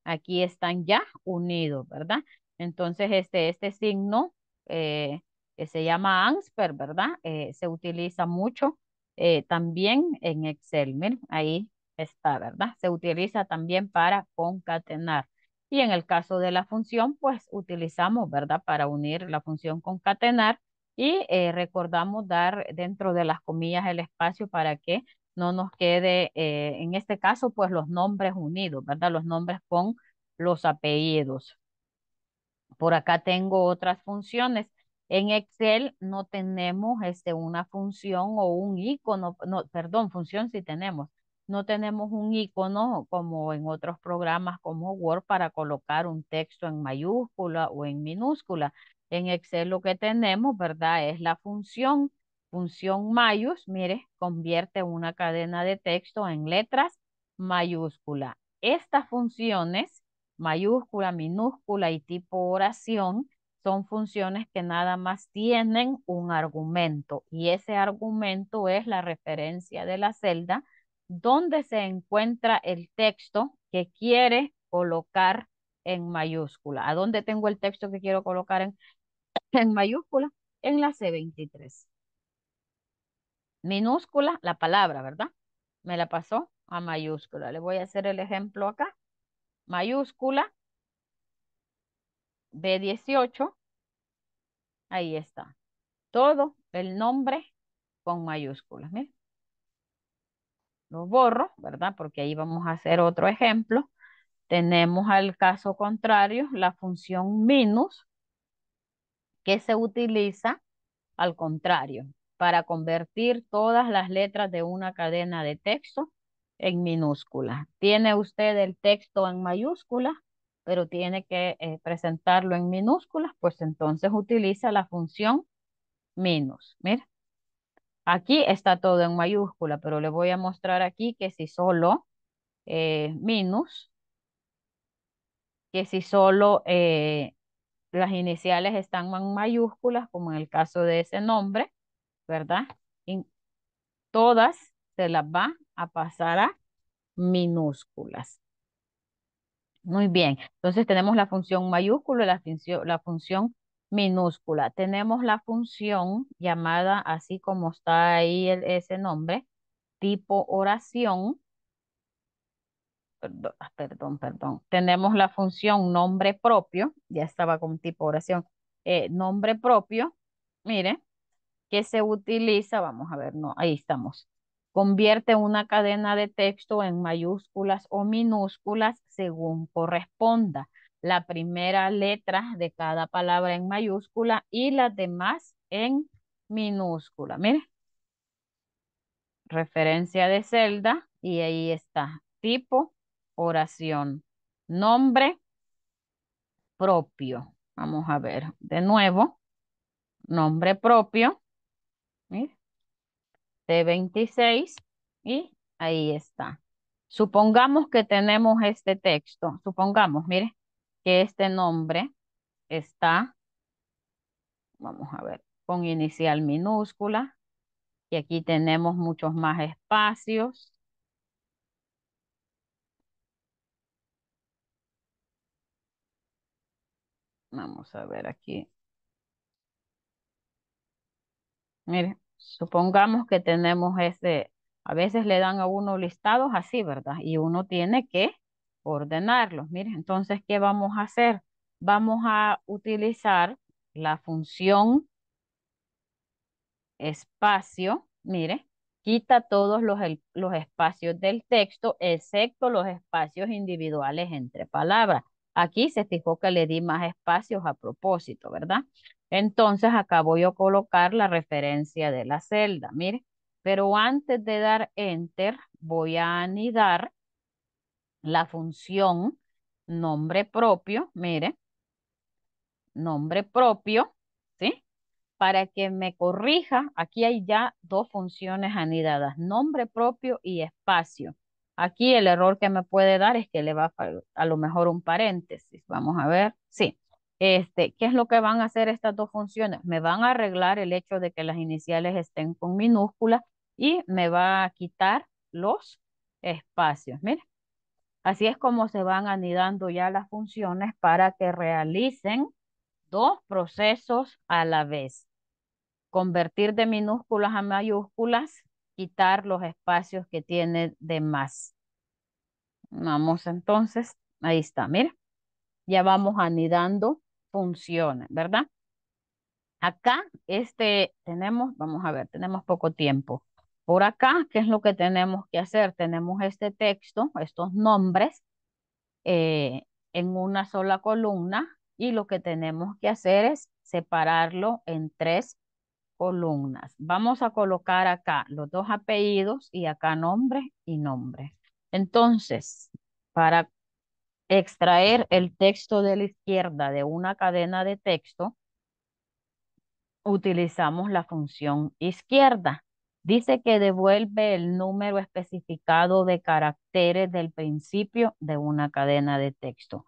Aquí están ya unidos, ¿verdad? Entonces, este, este signo eh, que se llama ANSPER, ¿verdad? Eh, se utiliza mucho eh, también en Excel. Miren, ahí está, ¿verdad? Se utiliza también para concatenar. Y en el caso de la función, pues utilizamos, ¿verdad? Para unir la función concatenar y recordamos dar dentro de las comillas el espacio para que no nos quede, en este caso, pues los nombres unidos, ¿verdad? Los nombres con los apellidos. Por acá tengo otras funciones. En Excel no tenemos este, una función o un icono, no, perdón, función sí tenemos. No tenemos un icono como en otros programas como Word para colocar un texto en mayúscula o en minúscula. En Excel lo que tenemos, ¿verdad? Es la función, función mayús, mire, convierte una cadena de texto en letras mayúscula. Estas funciones mayúscula, minúscula y tipo oración son funciones que nada más tienen un argumento y ese argumento es la referencia de la celda donde se encuentra el texto que quiere colocar en mayúscula. ¿A dónde tengo el texto que quiero colocar en, en mayúscula? En la C23. Minúscula, la palabra, ¿verdad? Me la pasó a mayúscula. Le voy a hacer el ejemplo acá mayúscula, B18, ahí está. Todo el nombre con mayúsculas, miren. Lo borro, ¿verdad? Porque ahí vamos a hacer otro ejemplo. Tenemos al caso contrario, la función minus, que se utiliza al contrario, para convertir todas las letras de una cadena de texto en minúscula. Tiene usted el texto en mayúscula, pero tiene que eh, presentarlo en minúsculas, pues entonces utiliza la función minus. Mira, aquí está todo en mayúscula, pero le voy a mostrar aquí que si solo eh, minus, que si solo eh, las iniciales están en mayúsculas, como en el caso de ese nombre, ¿verdad? todas la las va a pasar a minúsculas. Muy bien, entonces tenemos la función mayúscula y la, función, minúscula. Tenemos la función llamada, así como está ahí ese nombre, tipo oración. Ah, perdón, perdón, Tenemos la función nombre propio, ya estaba con tipo oración, eh, nombre propio, mire, que se utiliza, vamos a ver, no, ahí estamos. Convierte una cadena de texto en mayúsculas o minúsculas según corresponda. La primera letra de cada palabra en mayúscula y las demás en minúscula. Mire. Referencia de celda y ahí está. Tipo, oración. Nombre propio. Vamos a ver de nuevo. Nombre propio. Mire. 26 y ahí está. Supongamos que tenemos este texto, supongamos, mire, que este nombre está, vamos a ver, con inicial minúscula, y aquí tenemos muchos más espacios. Vamos a ver aquí. Mire, Supongamos que tenemos ese, a veces le dan a uno listados así, ¿verdad? Y uno tiene que ordenarlos. mire entonces, ¿qué vamos a hacer? Vamos a utilizar la función espacio, mire, quita todos los, los, espacios del texto, excepto los espacios individuales entre palabras. Aquí se fijó que le di más espacios a propósito, ¿verdad? Entonces acá voy a colocar la referencia de la celda, mire. Pero antes de dar enter, voy a anidar la función nombre propio, mire, nombre propio, ¿sí? Para que me corrija, aquí hay ya dos funciones anidadas, nombre propio y espacio. Aquí el error que me puede dar es que le va a, a lo mejor un paréntesis. Vamos a ver, sí. Este, ¿Qué es lo que van a hacer estas dos funciones? Me van a arreglar el hecho de que las iniciales estén con minúsculas y me va a quitar los espacios. Mira, así es como se van anidando ya las funciones para que realicen dos procesos a la vez. Convertir de minúsculas a mayúsculas, quitar los espacios que tiene de más. Vamos entonces, ahí está, mira. Ya vamos anidando funcione, ¿verdad? Acá, este, tenemos, vamos a ver, tenemos poco tiempo. Por acá, ¿qué es lo que tenemos que hacer? Tenemos este texto, estos nombres, eh, en una sola columna y lo que tenemos que hacer es separarlo en tres columnas. Vamos a colocar acá los dos apellidos y acá nombre y nombre. Entonces, para extraer el texto de la izquierda de una cadena de texto, utilizamos la función izquierda. Dice que devuelve el número especificado de caracteres del principio de una cadena de texto.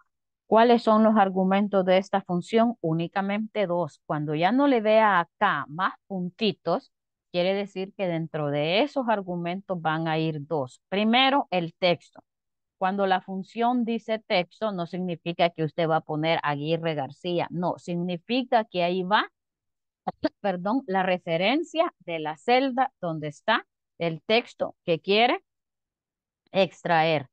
¿Cuáles son los argumentos de esta función? Únicamente dos. Cuando ya no le vea acá más puntitos, quiere decir que dentro de esos argumentos van a ir dos. Primero, el texto. Cuando la función dice texto, no significa que usted va a poner Aguirre García. No, significa que ahí va, perdón, la referencia de la celda donde está el texto que quiere extraer.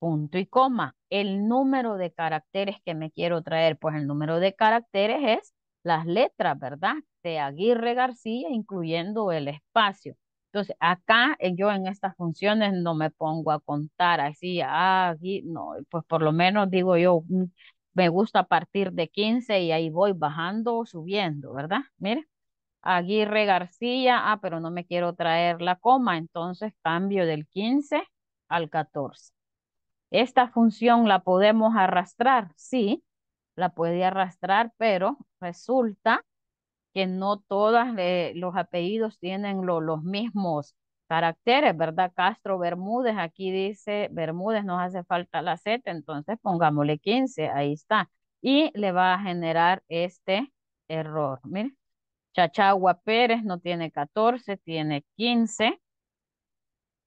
Punto y coma. El número de caracteres que me quiero traer, pues el número de caracteres es las letras, ¿verdad? De Aguirre García, incluyendo el espacio. Entonces, acá eh, yo en estas funciones no me pongo a contar así, ah, no, pues por lo menos digo yo, mm, me gusta partir de 15 y ahí voy bajando o subiendo, ¿verdad? Mire, Aguirre García, ah, pero no me quiero traer la coma, entonces cambio del 15 al 14. ¿Esta función la podemos arrastrar? Sí, la puede arrastrar, pero resulta que no todos eh, los apellidos tienen los mismos caracteres, ¿verdad? Castro Bermúdez, aquí dice Bermúdez, nos hace falta la Z, entonces pongámosle 15, ahí está. Y le va a generar este error, mire. Chachagua Pérez no tiene 14, tiene 15.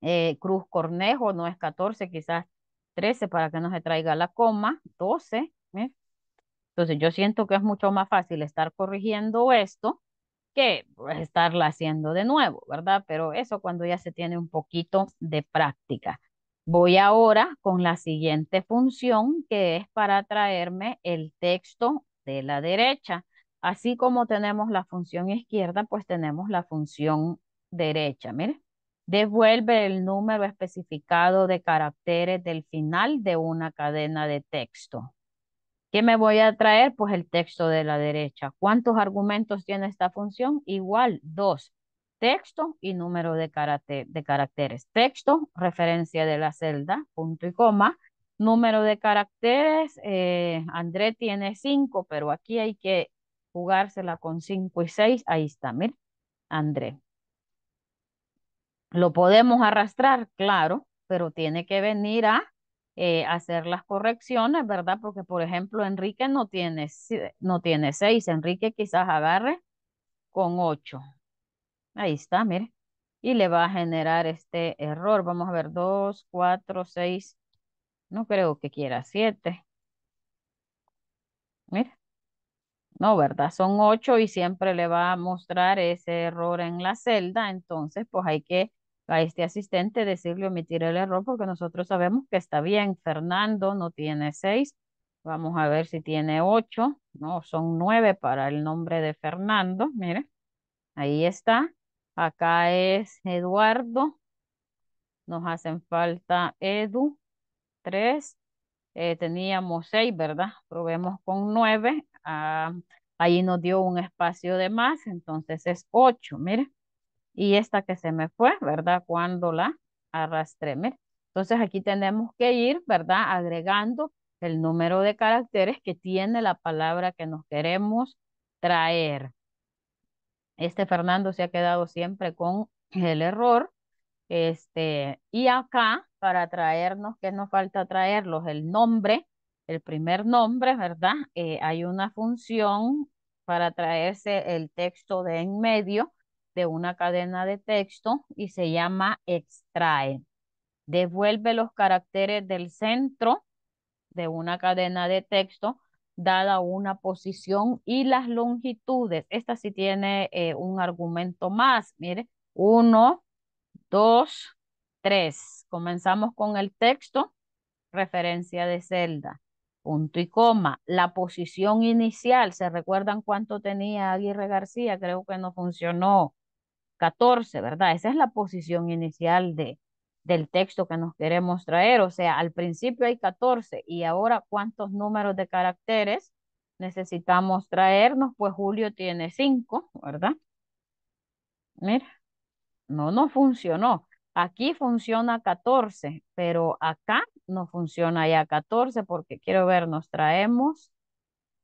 Eh, Cruz Cornejo no es 14, quizás 13 para que no se traiga la coma, 12. Entonces yo siento que es mucho más fácil estar corrigiendo esto que pues, estarla haciendo de nuevo, ¿verdad? Pero eso cuando ya se tiene un poquito de práctica. Voy ahora con la siguiente función que es para traerme el texto de la derecha. Así como tenemos la función izquierda, pues tenemos la función derecha. Mire, devuelve el número especificado de caracteres del final de una cadena de texto. ¿Qué me voy a traer? Pues el texto de la derecha. ¿Cuántos argumentos tiene esta función? Igual, dos. Texto y número de, caracteres. Texto, referencia de la celda, punto y coma. Número de caracteres, eh, André tiene cinco, pero aquí hay que jugársela con cinco y seis. Ahí está, André. ¿Lo podemos arrastrar? Claro, pero tiene que venir a eh, hacer las correcciones, ¿verdad? Porque, por ejemplo, Enrique no tiene, no tiene seis, Enrique quizás agarre con ocho. Ahí está, mire. Y le va a generar este error. Vamos a ver, dos, cuatro, seis, no creo que quiera siete. Mire. No, ¿verdad? Son ocho y siempre le va a mostrar ese error en la celda. Entonces, pues hay que a este asistente decirle omitir el error porque nosotros sabemos que está bien. Fernando no tiene seis. Vamos a ver si tiene ocho. No, son nueve para el nombre de Fernando. Mire, ahí está. Acá es Eduardo. Nos hacen falta Edu. Tres. Eh, teníamos seis, ¿verdad? Probemos con nueve. Ah, ahí nos dio un espacio de más, entonces es ocho, mire. Y esta que se me fue, ¿verdad? Cuando la arrastré. Entonces aquí tenemos que ir, ¿verdad? Agregando el número de caracteres que tiene la palabra que nos queremos traer. Este Fernando se ha quedado siempre con el error. Este, y acá, para traernos, ¿qué nos falta traerlos? El nombre, el primer nombre, ¿verdad? Eh, hay una función para traerse el texto de en medio de una cadena de texto y se llama extrae. Devuelve los caracteres del centro de una cadena de texto dada una posición y las longitudes. Esta sí tiene eh, un argumento más. Mire, uno, dos, tres. Comenzamos con el texto, referencia de celda, punto y coma. La posición inicial, ¿se recuerdan cuánto tenía Aguirre García? Creo que no funcionó. 14, ¿verdad? Esa es la posición inicial de, del texto que nos queremos traer. O sea, al principio hay 14 y ahora cuántos números de caracteres necesitamos traernos, pues Julio tiene 5, ¿verdad? Mira, no nos funcionó. Aquí funciona 14, pero acá no funciona ya 14 porque quiero ver, nos traemos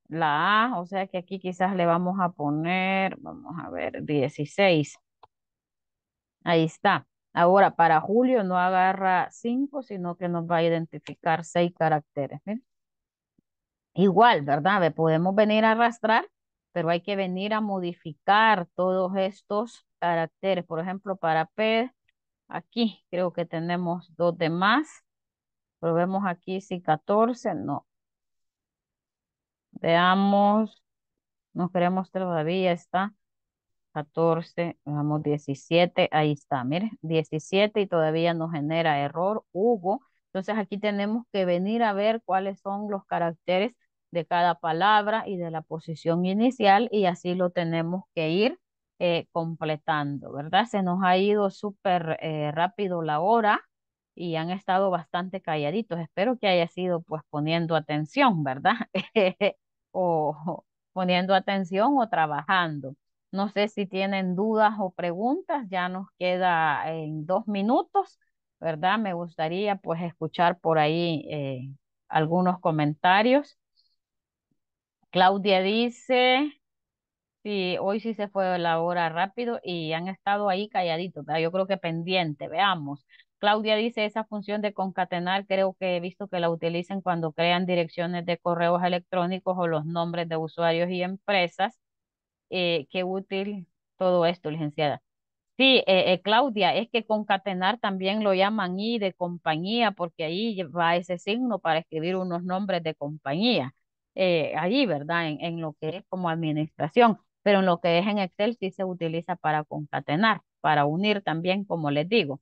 la A, o sea que aquí quizás le vamos a poner, vamos a ver, 16. Ahí está. Ahora, para Julio no agarra cinco, sino que nos va a identificar seis caracteres. Igual, ¿verdad? podemos venir a arrastrar, pero hay que venir a modificar todos estos caracteres. Por ejemplo, para P, aquí creo que tenemos dos de más. Probemos aquí si 14, no. Veamos, no queremos todavía, está 14, vamos 17, ahí está, mire, 17 y todavía no genera error, Hugo. Entonces aquí tenemos que venir a ver cuáles son los caracteres de cada palabra y de la posición inicial y así lo tenemos que ir eh, completando, ¿verdad? Se nos ha ido súper eh, rápido la hora y han estado bastante calladitos. Espero que haya sido pues poniendo atención, ¿verdad? o poniendo atención o trabajando. No sé si tienen dudas o preguntas, ya nos queda en dos minutos, ¿verdad? Me gustaría pues escuchar por ahí eh, algunos comentarios. Claudia dice, sí, hoy sí se fue la hora rápido y han estado ahí calladitos, yo creo que pendiente, veamos. Claudia dice, esa función de concatenar creo que he visto que la utilizan cuando crean direcciones de correos electrónicos o los nombres de usuarios y empresas. Eh, qué útil todo esto, licenciada. Sí, eh, eh, Claudia, es que concatenar también lo llaman y de compañía, porque ahí va ese signo para escribir unos nombres de compañía. ahí, ¿verdad? En, en, lo que es como administración, pero en lo que es en Excel sí se utiliza para concatenar, para unir también, como les digo.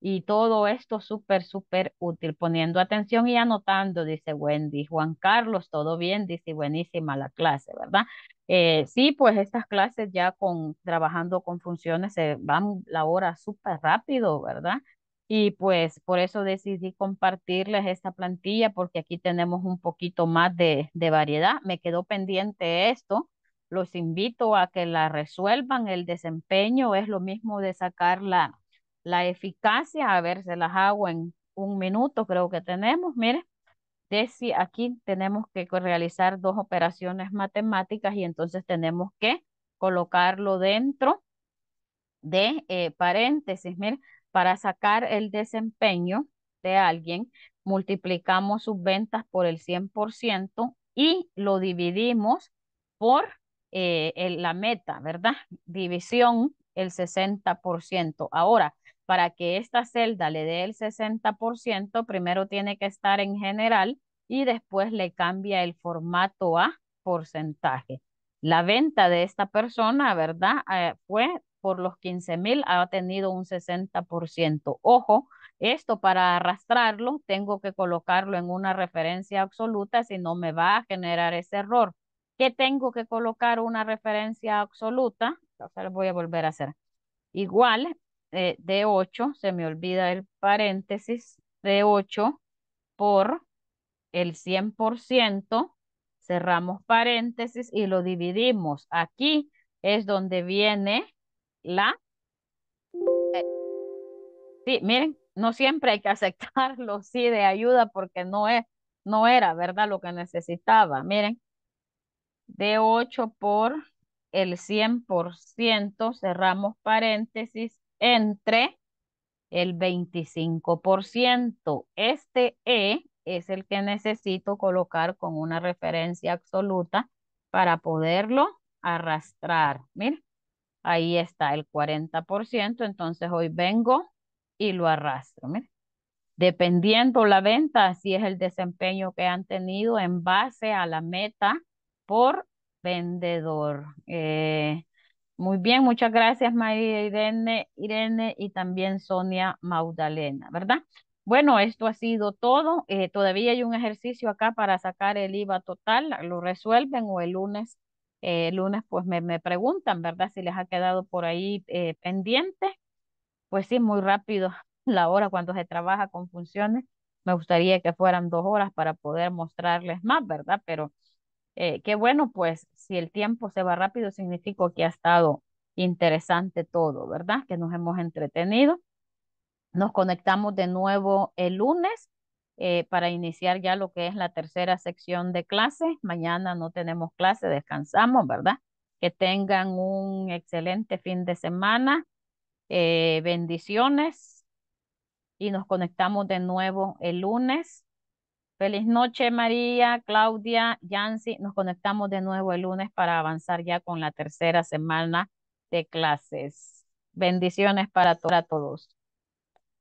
Y todo esto súper, súper útil, poniendo atención y anotando, dice Wendy. Juan Carlos, todo bien, dice buenísima la clase, ¿verdad? Eh, sí, pues estas clases ya con trabajando con funciones se van la hora súper rápido, ¿verdad? Y pues por eso decidí compartirles esta plantilla porque aquí tenemos un poquito más de, de variedad. Me quedó pendiente esto. Los invito a que la resuelvan. El desempeño es lo mismo de sacar la, la eficacia. A ver, se las hago en un minuto, creo que tenemos. Miren aquí tenemos que realizar dos operaciones matemáticas y entonces tenemos que colocarlo dentro de eh, paréntesis, para sacar el desempeño de alguien, multiplicamos sus ventas por el 100% y lo dividimos por eh, la meta, ¿verdad? División el 60%. Ahora, para que esta celda le dé el 60%, primero tiene que estar en general y después le cambia el formato a porcentaje. La venta de esta persona, ¿verdad? Eh, fue por los 15,000, ha tenido un 60%. Ojo, esto para arrastrarlo tengo que colocarlo en una referencia absoluta, si no me va a generar ese error. ¿Qué tengo que colocar una referencia absoluta? lo voy a volver a hacer. Igual, eh, de 8, se me olvida el paréntesis, de 8 por el 100%, cerramos paréntesis y lo dividimos. Aquí es donde viene la... Eh, sí, miren, no siempre hay que aceptarlo, sí, de ayuda porque no, es, no era, ¿verdad? Lo que necesitaba. Miren, de 8 por el 100%, cerramos paréntesis entre el 25%. Este E es el que necesito colocar con una referencia absoluta para poderlo arrastrar. miren, ahí está el 40%, entonces hoy vengo y lo arrastro. miren, Dependiendo la venta, así es el desempeño que han tenido en base a la meta por vendedor. Eh, muy bien, muchas gracias María Irene, Irene y también Sonia Maudalena, ¿verdad? Bueno, esto ha sido todo. Eh, todavía hay un ejercicio acá para sacar el IVA total. Lo resuelven o el lunes, eh, el lunes pues me, preguntan, ¿verdad? Si les ha quedado por ahí eh, pendiente. Pues sí, muy rápido la hora cuando se trabaja con funciones. Me gustaría que fueran dos horas para poder mostrarles más, ¿verdad? Pero eh, qué bueno, pues si el tiempo se va rápido, significa que ha estado interesante todo, ¿verdad? Que nos hemos entretenido. Nos conectamos de nuevo el lunes eh, para iniciar ya lo que es la tercera sección de clases. Mañana no tenemos clase, descansamos, ¿verdad? Que tengan un excelente fin de semana. Eh, bendiciones. Y nos conectamos de nuevo el lunes Feliz noche, María, Claudia, Yancy. Nos conectamos de nuevo el lunes para avanzar ya con la tercera semana de clases. Bendiciones para, todos.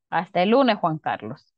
Hasta el lunes, Juan Carlos.